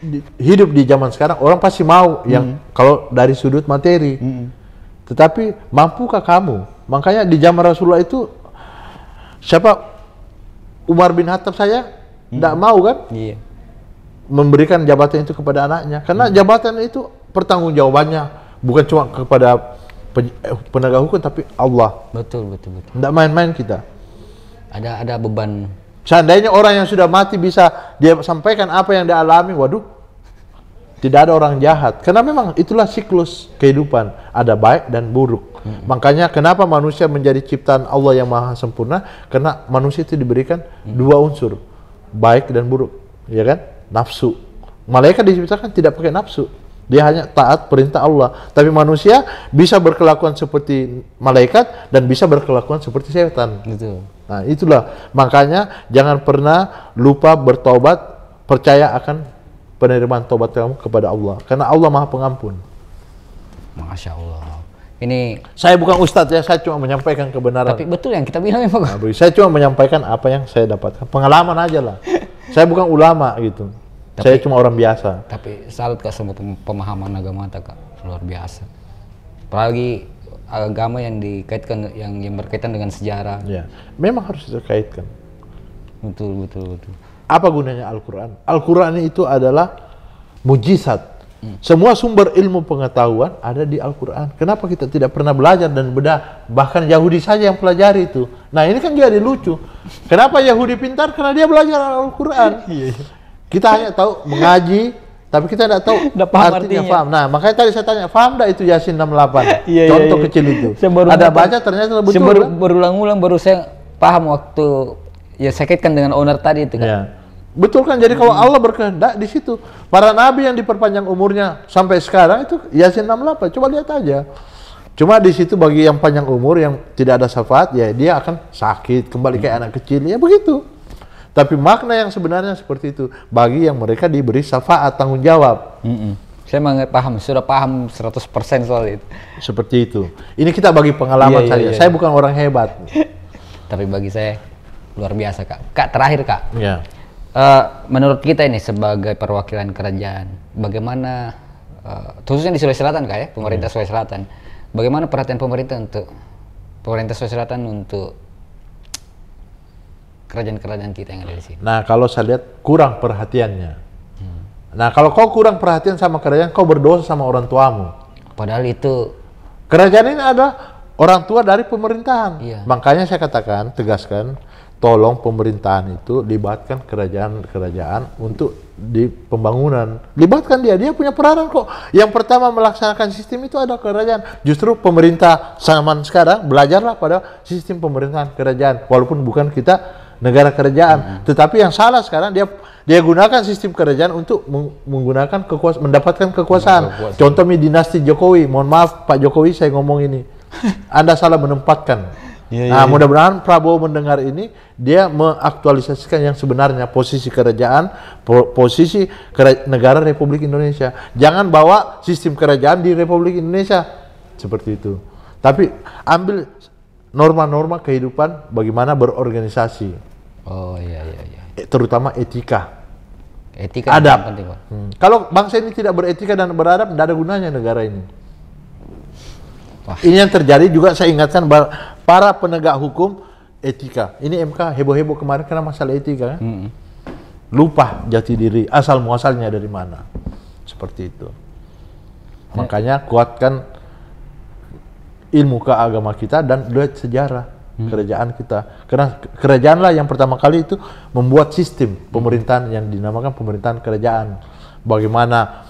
di, hidup di zaman sekarang orang pasti mau mm. yang kalau dari sudut materi. Mm. Tetapi mampukah kamu? Makanya di zaman Rasulullah itu siapa Umar bin Khattab saya tidak hmm. mau kan iya. memberikan jabatan itu kepada anaknya karena hmm. jabatan itu pertanggungjawabannya bukan cuma kepada eh, penegak hukum tapi Allah betul betul betul tidak main-main kita ada ada beban seandainya orang yang sudah mati bisa dia sampaikan apa yang dia alami waduh tidak ada orang jahat. Karena memang itulah siklus kehidupan. Ada baik dan buruk. Hmm. Makanya kenapa manusia menjadi ciptaan Allah yang maha sempurna? Karena manusia itu diberikan hmm. dua unsur. Baik dan buruk. Ya kan? Nafsu. Malaikat diciptakan tidak pakai nafsu. Dia hanya taat perintah Allah. Tapi manusia bisa berkelakuan seperti malaikat dan bisa berkelakuan seperti setan. Gitu. Nah, itulah makanya jangan pernah lupa bertobat, percaya akan penerimaan tobat kamu kepada Allah karena Allah Maha Pengampun. Masya Allah. Ini saya bukan ustadz ya, saya cuma menyampaikan kebenaran. Tapi betul yang kita bilang ya Pak. Nah, saya cuma menyampaikan apa yang saya dapatkan, pengalaman aja lah. saya bukan ulama gitu. Tapi, saya cuma orang biasa. Tapi salut kak sama pemahaman agama kak luar biasa. Apalagi agama yang dikaitkan yang yang berkaitan dengan sejarah. Ya, memang harus dikaitkan. Betul betul betul. Apa gunanya Al-Quran? Al-Quran itu adalah mujizat. Semua sumber ilmu pengetahuan ada di Al-Quran. Kenapa kita tidak pernah belajar dan bedah? Bahkan Yahudi saja yang pelajari itu. Nah ini kan jadi lucu. Kenapa Yahudi pintar? Karena dia belajar Al-Quran. Iya, iya. Kita hanya tahu mengaji, tapi kita tidak tahu tidak paham artinya, artinya. Faham. Nah, makanya tadi saya tanya, faham tidak itu Yasin 68? Iya, iya, Contoh iya, iya. kecil itu. Ada baca ternyata betul. Saya berulang-ulang kan? baru saya paham waktu ya saya kaitkan dengan owner tadi itu kan. Ya. Betul kan? Jadi kalau Allah berkehendak di situ, para nabi yang diperpanjang umurnya sampai sekarang itu Yasin 68. Coba lihat aja. Cuma di situ bagi yang panjang umur yang tidak ada syafaat ya dia akan sakit kembali kayak anak kecil ya begitu. Tapi makna yang sebenarnya seperti itu bagi yang mereka diberi syafaat tanggung jawab. Saya Saya paham, sudah paham 100% soal itu. Seperti itu. Ini kita bagi pengalaman iya, Iya, iya, iya. Saya bukan orang hebat. Tapi bagi saya luar biasa kak kak terakhir kak Ya. uh, menurut kita ini sebagai perwakilan kerajaan bagaimana uh, khususnya di Sulawesi Selatan kak ya pemerintah hmm. Sulawesi Selatan bagaimana perhatian pemerintah untuk pemerintah Sulawesi Selatan untuk kerajaan-kerajaan kita yang ada di sini nah kalau saya lihat kurang perhatiannya hmm. nah kalau kau kurang perhatian sama kerajaan kau berdosa sama orang tuamu padahal itu kerajaan ini adalah orang tua dari pemerintahan. Iya. Makanya saya katakan, tegaskan, tolong pemerintahan itu libatkan kerajaan-kerajaan untuk di pembangunan. Libatkan dia, dia punya peranan kok. Yang pertama melaksanakan sistem itu ada kerajaan. Justru pemerintah zaman sekarang belajarlah pada sistem pemerintahan kerajaan. Walaupun bukan kita negara kerajaan, hmm. tetapi yang salah sekarang dia dia gunakan sistem kerajaan untuk menggunakan kekuasaan, mendapatkan kekuasaan. kekuasaan. Contohnya dinasti Jokowi. Mohon maaf Pak Jokowi, saya ngomong ini. Anda salah menempatkan Ya, nah, ya, mudah-mudahan Prabowo mendengar ini dia mengaktualisasikan yang sebenarnya posisi kerajaan, posisi negara Republik Indonesia. Jangan bawa sistem kerajaan di Republik Indonesia seperti itu. Tapi ambil norma-norma kehidupan bagaimana berorganisasi. Oh iya iya iya. E, terutama etika. Etika adab. Penting, Hmm. Kalau bangsa ini tidak beretika dan beradab, tidak ada gunanya negara ini. Wah. Ini yang terjadi juga saya ingatkan para penegak hukum etika. Ini MK heboh-heboh kemarin karena masalah etika kan. Hmm. Lupa jati diri asal muasalnya dari mana. Seperti itu. Ya. Makanya kuatkan ilmu keagama kita dan lihat sejarah hmm. kerajaan kita. Karena kerajaanlah yang pertama kali itu membuat sistem pemerintahan yang dinamakan pemerintahan kerajaan. Bagaimana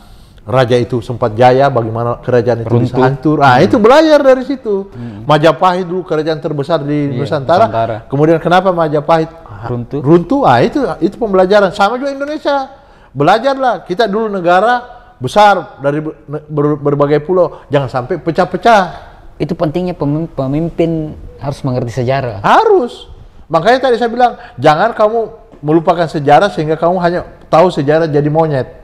raja itu sempat jaya, bagaimana kerajaan itu Runtuh. bisa hancur. Ah, hmm. itu belajar dari situ. Hmm. Majapahit dulu kerajaan terbesar di iya, Nusantara. Nusantara. Kemudian kenapa Majapahit runtuh? Runtuh. Ah, itu itu pembelajaran. Sama juga Indonesia. Belajarlah. Kita dulu negara besar dari ber, berbagai pulau, jangan sampai pecah-pecah. Itu pentingnya pemimpin harus mengerti sejarah. Harus. Makanya tadi saya bilang, jangan kamu melupakan sejarah sehingga kamu hanya tahu sejarah jadi monyet.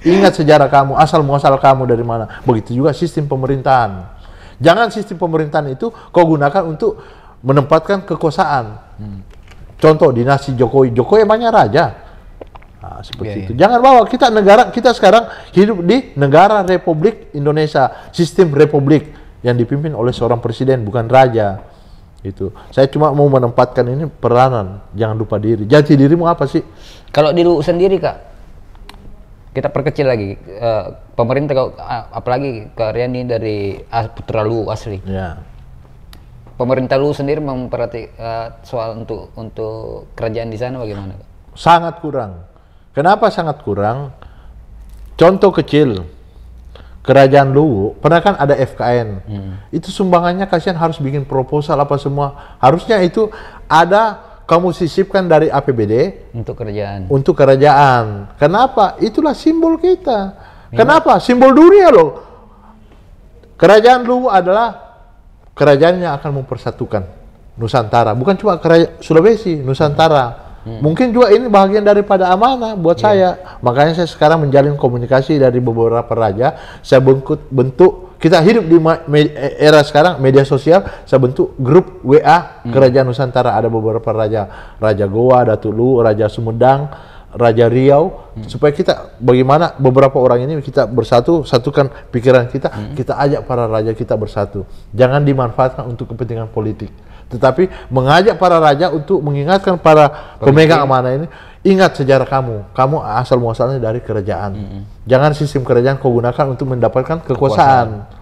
Ingat sejarah kamu, asal muasal kamu dari mana. Begitu juga sistem pemerintahan. Jangan sistem pemerintahan itu kau gunakan untuk menempatkan kekuasaan. Hmm. Contoh dinasti Jokowi, Jokowi emangnya raja. Nah, seperti yeah, itu. Yeah. Jangan bawa kita negara kita sekarang hidup di negara Republik Indonesia, sistem republik yang dipimpin oleh seorang presiden bukan raja. Itu. Saya cuma mau menempatkan ini peranan. Jangan lupa diri. Jati dirimu apa sih? Kalau diri sendiri, Kak, kita perkecil lagi uh, pemerintah apalagi karya ini dari putra lu asli yeah. pemerintah lu sendiri memperhati uh, soal untuk untuk kerajaan di sana bagaimana sangat kurang kenapa sangat kurang contoh kecil kerajaan lu pernah kan ada FKN hmm. itu sumbangannya kasihan harus bikin proposal apa semua harusnya itu ada kamu sisipkan dari APBD untuk kerajaan. Untuk kerajaan. Kenapa? Itulah simbol kita. Ya. Kenapa? Simbol dunia loh. Kerajaan lu adalah kerajaan yang akan mempersatukan Nusantara, bukan cuma kerajaan Sulawesi, Nusantara. Hmm. hmm. Mungkin juga ini bagian daripada amanah buat yeah. saya. Makanya saya sekarang menjalin komunikasi dari beberapa raja, saya bentuk bentuk kita hidup di era sekarang media sosial saya bentuk grup WA hmm. Kerajaan Nusantara ada beberapa raja Raja Goa, ada Lu, Raja Sumedang, Raja Riau hmm. supaya kita bagaimana beberapa orang ini kita bersatu satukan pikiran kita hmm. kita ajak para raja kita bersatu jangan dimanfaatkan untuk kepentingan politik tetapi mengajak para raja untuk mengingatkan para pemegang amanah ini Ingat sejarah kamu. Kamu asal muasalnya dari kerajaan. Mm -hmm. Jangan sistem kerajaan kau gunakan untuk mendapatkan kekuasaan. kekuasaan.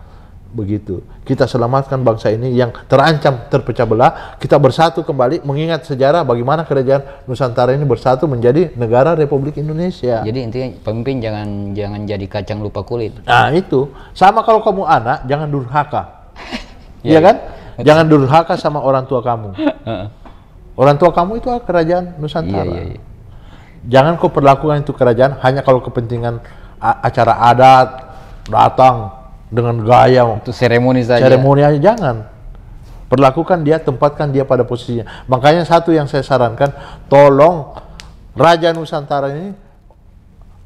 Begitu. Kita selamatkan bangsa ini yang terancam terpecah belah. Kita bersatu kembali mengingat sejarah bagaimana kerajaan Nusantara ini bersatu menjadi negara Republik Indonesia. Jadi intinya pemimpin jangan jangan jadi kacang lupa kulit. Nah, itu. Sama kalau kamu anak, jangan durhaka. Iya ya, kan? Ya. Jangan durhaka sama orang tua kamu. orang tua kamu itu kerajaan Nusantara. Ya, ya, ya. Jangan kau perlakukan itu kerajaan hanya kalau kepentingan acara adat datang dengan gaya untuk seremoni saja. Seremoni aja jangan. Perlakukan dia, tempatkan dia pada posisinya. Makanya satu yang saya sarankan, tolong Raja Nusantara ini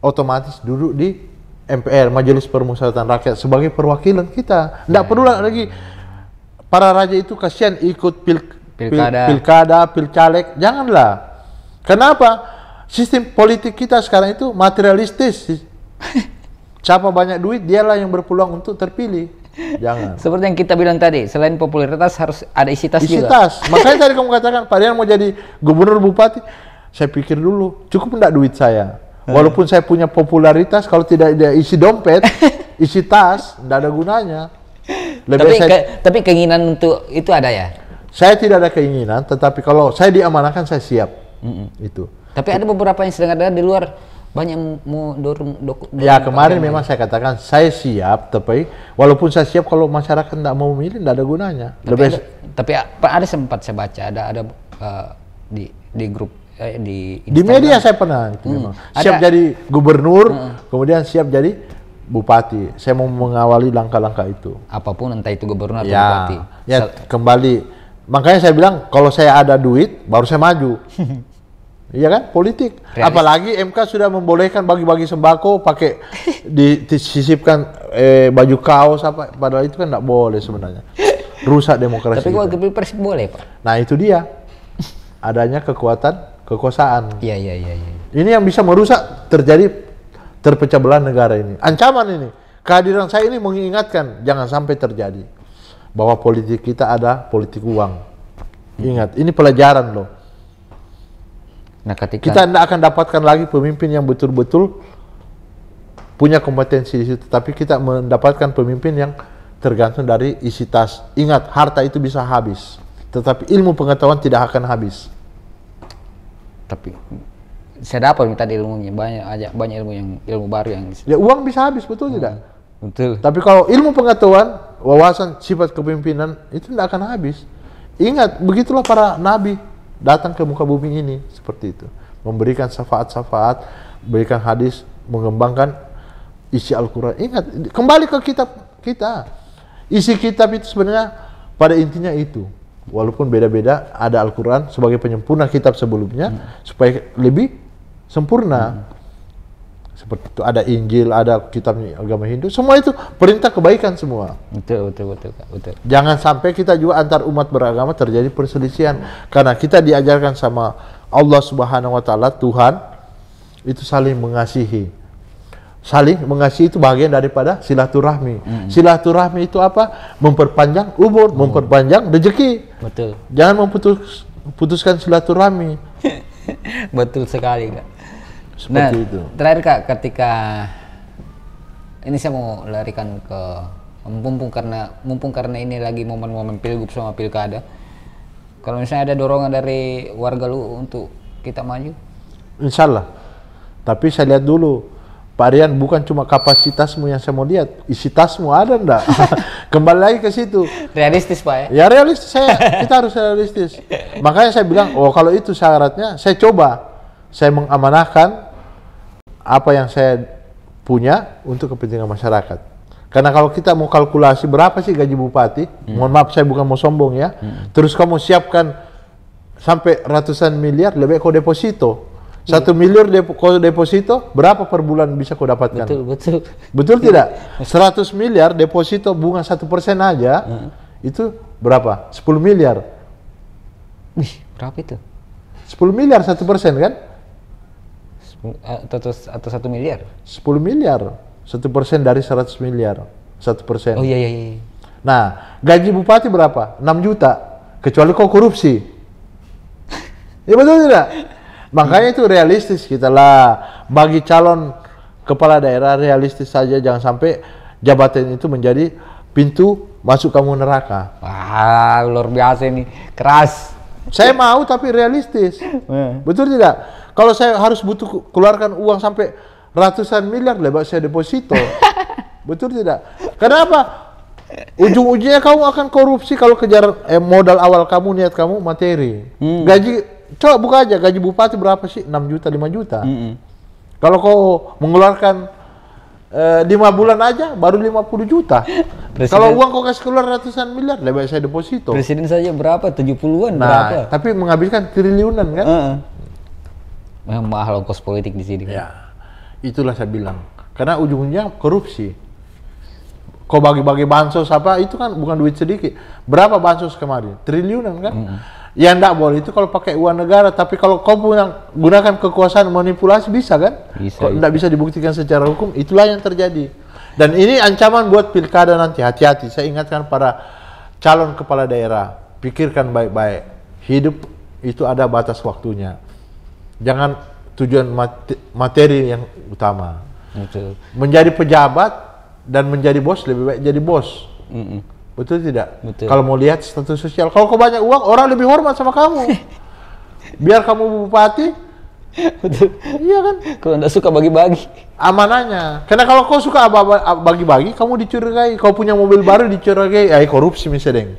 otomatis duduk di MPR, Majelis Permusyawaratan Rakyat sebagai perwakilan kita. Tidak ya. perlu lagi para raja itu kasihan ikut pil, pilkada. Pil, pilkada, pilcaleg, janganlah. Kenapa? sistem politik kita sekarang itu materialistis. Siapa banyak duit, dialah yang berpeluang untuk terpilih. Jangan. Seperti yang kita bilang tadi, selain popularitas harus ada isitas, isitas. juga. Isitas. Makanya tadi kamu katakan, Pak Rian mau jadi gubernur bupati, saya pikir dulu, cukup enggak duit saya? Eh. Walaupun saya punya popularitas, kalau tidak ada isi dompet, isi tas, tidak ada gunanya. Lebih tapi, saya, ke, tapi keinginan untuk itu ada ya? Saya tidak ada keinginan, tetapi kalau saya diamanahkan, saya siap. Mm -mm. Itu. Tapi ada beberapa yang sedang ada di luar banyak mau dorong doku, ya kemarin memang saya katakan saya siap tapi walaupun saya siap kalau masyarakat tidak mau memilih tidak ada gunanya tapi ada, tapi ada sempat saya baca ada ada uh, di di grup eh, di Instagram. di media saya pernah itu hmm. memang siap ada, jadi gubernur hmm. kemudian siap jadi bupati saya mau mengawali langkah-langkah itu apapun entah itu gubernur atau ya, bupati ya Sel kembali makanya saya bilang kalau saya ada duit baru saya maju Iya kan? Politik. Realis. Apalagi MK sudah membolehkan bagi-bagi sembako pakai disisipkan eh, baju kaos apa padahal itu kan tidak boleh sebenarnya. Rusak demokrasi. Tapi wakil pilpres boleh, Pak. Nah, itu dia. Adanya kekuatan kekuasaan. Iya, iya, iya, iya. Ini yang bisa merusak terjadi terpecah belah negara ini. Ancaman ini. Kehadiran saya ini mengingatkan jangan sampai terjadi bahwa politik kita ada politik uang. Ingat, ini pelajaran loh Nah, ketika kita tidak akan dapatkan lagi pemimpin yang betul-betul punya kompetensi di situ, tapi kita mendapatkan pemimpin yang tergantung dari isi tas. Ingat, harta itu bisa habis, tetapi ilmu pengetahuan tidak akan habis. Tapi saya dapat minta ilmunya banyak aja banyak ilmu yang ilmu baru yang ya uang bisa habis betul hmm. tidak betul tapi kalau ilmu pengetahuan wawasan sifat kepemimpinan itu tidak akan habis ingat begitulah para nabi datang ke muka bumi ini seperti itu memberikan syafaat-syafaat berikan hadis mengembangkan isi Al-Quran ingat kembali ke kitab kita isi kitab itu sebenarnya pada intinya itu walaupun beda-beda ada Al-Quran sebagai penyempurna kitab sebelumnya hmm. supaya lebih sempurna hmm seperti itu ada Injil ada kitab agama Hindu semua itu perintah kebaikan semua betul betul betul betul jangan sampai kita juga antar umat beragama terjadi perselisihan karena kita diajarkan sama Allah Subhanahu wa taala Tuhan itu saling mengasihi saling mengasihi itu bagian daripada silaturahmi. -hmm. Silaturahmi itu apa? Memperpanjang umur, umur. memperpanjang rezeki. Betul. Jangan memutus putuskan silaturahmi. Betul sekali, Kak. Seperti nah, itu. Terakhir Kak, ketika ini saya mau larikan ke mumpung karena mumpung karena ini lagi momen-momen pilgub sama pilkada. Kalau misalnya ada dorongan dari warga lu untuk kita maju? Insya Allah. Tapi saya lihat dulu Pak Rian bukan cuma kapasitasmu yang saya mau lihat, isi tasmu ada enggak? Kembali lagi ke situ. Realistis Pak ya? Ya realistis saya, kita harus realistis. Makanya saya bilang, oh kalau itu syaratnya, saya coba. Saya mengamanahkan apa yang saya punya untuk kepentingan masyarakat. Karena kalau kita mau kalkulasi berapa sih gaji bupati, hmm. mohon maaf saya bukan mau sombong ya, hmm. terus kamu siapkan sampai ratusan miliar lebih kau deposito. Satu hmm. miliar deposito, berapa per bulan bisa kau dapatkan? Betul, betul. Betul tidak? seratus miliar deposito bunga satu persen aja, -huh. Hmm. itu berapa? sepuluh miliar. Wih, berapa itu? sepuluh miliar satu persen kan? atau atau satu miliar 10 miliar satu persen dari 100 miliar satu persen oh iya iya iya nah gaji bupati berapa 6 juta kecuali kau korupsi ya betul tidak makanya itu realistis kita lah bagi calon kepala daerah realistis saja jangan sampai jabatan itu menjadi pintu masuk kamu neraka wah luar biasa ini keras saya mau tapi realistis betul tidak kalau saya harus butuh keluarkan uang sampai ratusan miliar lewat saya deposito. Betul tidak? Kenapa? Ujung-ujungnya kamu akan korupsi kalau kejar eh, modal awal kamu, niat kamu, materi. Hmm. Gaji, coba buka aja gaji bupati berapa sih? 6 juta, 5 juta. Hmm. Kalau kau mengeluarkan eh, lima bulan aja baru 50 juta. Presiden, Kalau uang kau kasih keluar ratusan miliar, lebih saya deposito. Presiden saja berapa? 70-an nah, berapa? Tapi menghabiskan triliunan kan? Uh -uh. Memang mahal ongkos politik di sini. Kan? Ya, itulah saya bilang. Karena ujungnya korupsi. Kau bagi-bagi bansos apa itu kan bukan duit sedikit. Berapa bansos kemarin? Triliunan kan? Mm Yang tidak boleh itu kalau pakai uang negara. Tapi kalau kau punya gunakan kekuasaan manipulasi bisa kan? Bisa. Kalau tidak bisa dibuktikan secara hukum, itulah yang terjadi. Dan ini ancaman buat pilkada nanti. Hati-hati. Saya ingatkan para calon kepala daerah, pikirkan baik-baik. Hidup itu ada batas waktunya Jangan tujuan materi yang utama. Betul. Menjadi pejabat dan menjadi bos lebih baik jadi bos. Mm -mm. Betul tidak? Betul. Kalau mau lihat status sosial, kalau kau banyak uang, orang lebih hormat sama kamu. Biar kamu bupati, Iya kan? Kalau nggak suka bagi-bagi. amananya. Karena kalau kau suka bagi-bagi, kamu dicurigai. Kau punya mobil baru dicurigai, ya korupsi misalnya, Deng.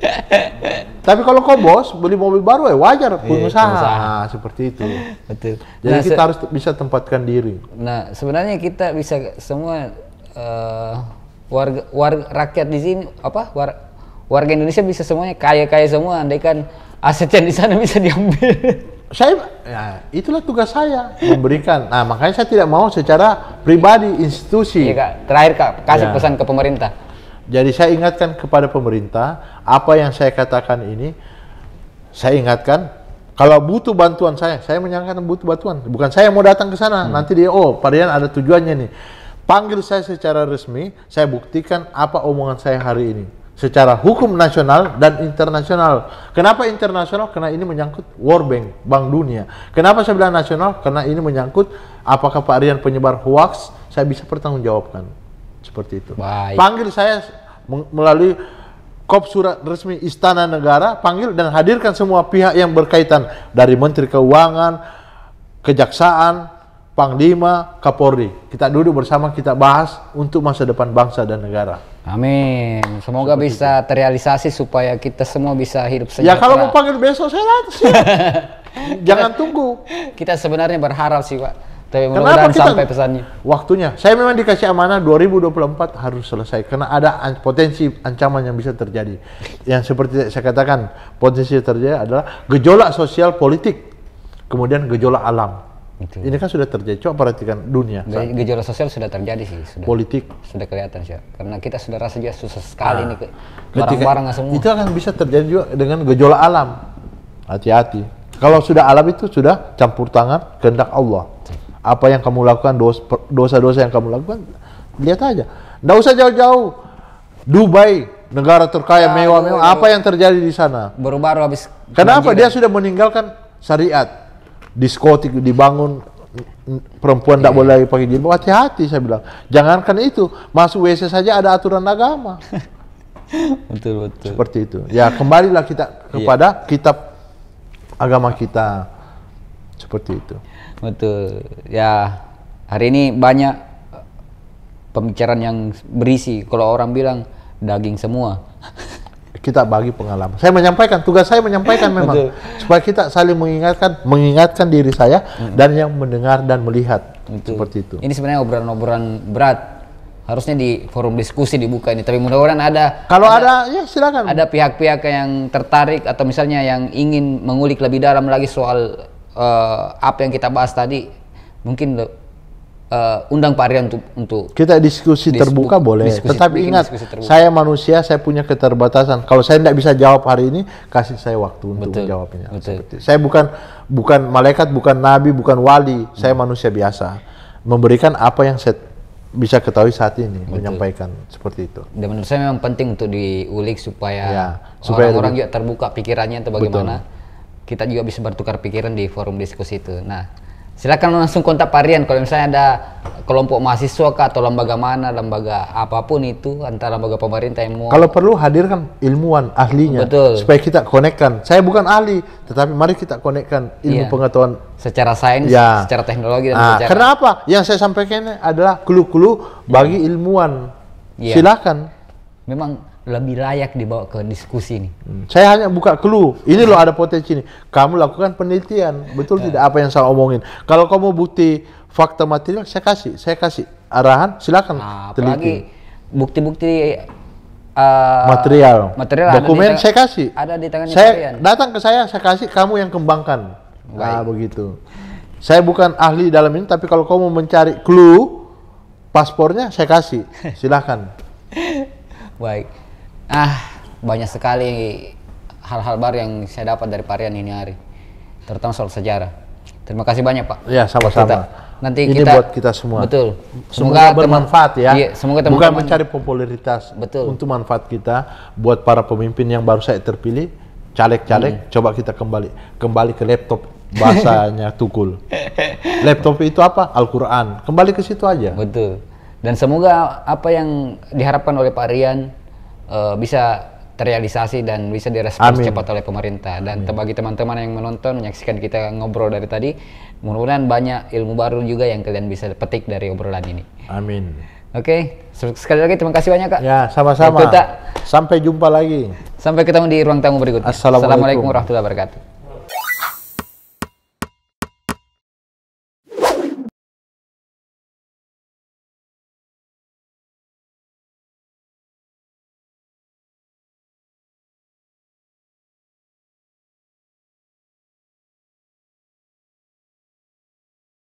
Tapi kalau kau bos beli mobil baru, ya wajar, iya, pengusaha. Iya, nah, seperti itu. Betul. Jadi nah, kita harus bisa tempatkan diri. Nah, sebenarnya kita bisa semua uh, warga, warga rakyat di sini apa war, warga Indonesia bisa semuanya kaya-kaya semua andai kan asetnya di sana bisa diambil. saya ya itulah tugas saya memberikan. Nah, makanya saya tidak mau secara pribadi institusi. ya, Kak. Terakhir Kak, kasih ya. pesan ke pemerintah. Jadi saya ingatkan kepada pemerintah apa yang saya katakan ini saya ingatkan kalau butuh bantuan saya, saya menyangka butuh bantuan. Bukan saya mau datang ke sana. Hmm. Nanti dia oh, Parian ada tujuannya nih. Panggil saya secara resmi, saya buktikan apa omongan saya hari ini secara hukum nasional dan internasional. Kenapa internasional? Karena ini menyangkut World Bank, Bank Dunia. Kenapa saya bilang nasional? Karena ini menyangkut apakah Pak Rian penyebar hoax, saya bisa pertanggungjawabkan. Seperti itu. Baik. Panggil saya melalui kop surat resmi Istana Negara, panggil dan hadirkan semua pihak yang berkaitan dari Menteri Keuangan, Kejaksaan, Panglima Kapolri. Kita duduk bersama, kita bahas untuk masa depan bangsa dan negara. Amin. Semoga Seperti bisa itu. terrealisasi supaya kita semua bisa hidup ya, sejahtera. Ya kalau mau panggil besok saya lah, Jangan kita, tunggu. Kita sebenarnya berharap sih Pak. Tapi mudah-mudahan sampai pesannya. Waktunya. Saya memang dikasih amanah 2024 harus selesai. Karena ada an potensi ancaman yang bisa terjadi. Yang seperti saya katakan, potensi terjadi adalah gejolak sosial politik. Kemudian gejolak alam ini kan sudah terjadi. Coba perhatikan dunia. Gejala Gejolak sosial sudah terjadi sih. Sudah, Politik sudah kelihatan sih. Karena kita sudah rasa juga susah sekali nah, nih barang-barang semua. Itu akan bisa terjadi juga dengan gejolak alam. Hati-hati. Kalau sudah alam itu sudah campur tangan kehendak Allah. Apa yang kamu lakukan dosa-dosa yang kamu lakukan lihat aja. Nggak usah jauh-jauh. Dubai negara terkaya ya, mewah-mewah. Apa yang terjadi di sana? Baru-baru habis. Kenapa dia ya? sudah meninggalkan syariat? diskotik dibangun perempuan tidak iya. boleh lagi pakai jilbab hati-hati saya bilang jangankan itu masuk WC saja ada aturan agama betul betul seperti itu ya kembalilah kita iya. kepada yeah. kitab agama kita seperti itu betul ya hari ini banyak eh, pembicaraan yang berisi kalau orang bilang daging semua kita bagi pengalaman. Saya menyampaikan, tugas saya menyampaikan memang Betul. supaya kita saling mengingatkan, mengingatkan diri saya hmm. dan yang mendengar dan melihat Betul. seperti itu. Ini sebenarnya obrolan-obrolan berat harusnya di forum diskusi dibuka ini tapi mudah-mudahan ada kalau ada, ada ya silakan ada pihak-pihak yang tertarik atau misalnya yang ingin mengulik lebih dalam lagi soal uh, apa yang kita bahas tadi mungkin uh, undang Pak Arya untuk untuk kita diskusi dis terbuka boleh. Diskusi, Tetapi ingat, saya manusia, saya punya keterbatasan. Kalau saya tidak bisa jawab hari ini, kasih saya waktu untuk betul, menjawabnya. Betul. Saya bukan bukan malaikat, bukan nabi, bukan wali. Hmm. Saya manusia biasa. Memberikan apa yang saya bisa ketahui saat ini Betul. menyampaikan seperti itu. Dan menurut saya memang penting untuk diulik supaya ya, orang-orang juga terbuka pikirannya atau bagaimana. Betul. Kita juga bisa bertukar pikiran di forum diskusi itu. Nah, silakan langsung kontak Pak Rian kalau misalnya ada kelompok mahasiswa kah, atau lembaga mana lembaga apapun itu antara lembaga pemerintah yang mau kalau perlu hadirkan ilmuwan ahlinya Betul. supaya kita konekkan saya bukan ahli tetapi mari kita konekkan ilmu iya. pengetahuan secara sains ya. secara teknologi dan nah, secara... karena yang saya sampaikan adalah clue-clue bagi iya. ilmuwan iya. silakan memang lebih layak dibawa ke diskusi ini. Hmm. Saya hanya buka clue. Ini loh ada potensi ini. Kamu lakukan penelitian, betul eh. tidak apa yang saya omongin. Kalau kamu bukti fakta material, saya kasih, saya kasih arahan, silakan nah, teliti. bukti-bukti uh, material, material dokumen saya kasih. Ada di tangan saya. Kalian. Datang ke saya, saya kasih. Kamu yang kembangkan. Nah, Baik. Nah begitu. Saya bukan ahli dalam ini, tapi kalau kamu mencari clue, paspornya saya kasih. Silakan. Baik ah banyak sekali hal-hal baru yang saya dapat dari varian ini hari terutama soal sejarah terima kasih banyak Pak ya sama-sama nanti ini kita buat kita semua betul semoga, semoga bermanfaat ya iya, semoga -teman, bukan mencari popularitas betul untuk manfaat kita buat para pemimpin yang baru saya terpilih caleg-caleg hmm. coba kita kembali kembali ke laptop bahasanya tukul laptop itu apa Al-Qur'an kembali ke situ aja betul dan semoga apa yang diharapkan oleh Pak Rian uh, bisa terrealisasi dan bisa direspon cepat oleh pemerintah. Dan bagi teman-teman yang menonton, menyaksikan kita ngobrol dari tadi, mudah-mudahan banyak ilmu baru juga yang kalian bisa petik dari obrolan ini. Amin. Oke, okay. sekali lagi terima kasih banyak kak. Ya, sama-sama. Sampai jumpa lagi. Sampai ketemu di ruang tamu berikutnya. Assalamualaikum, Assalamualaikum warahmatullahi wabarakatuh.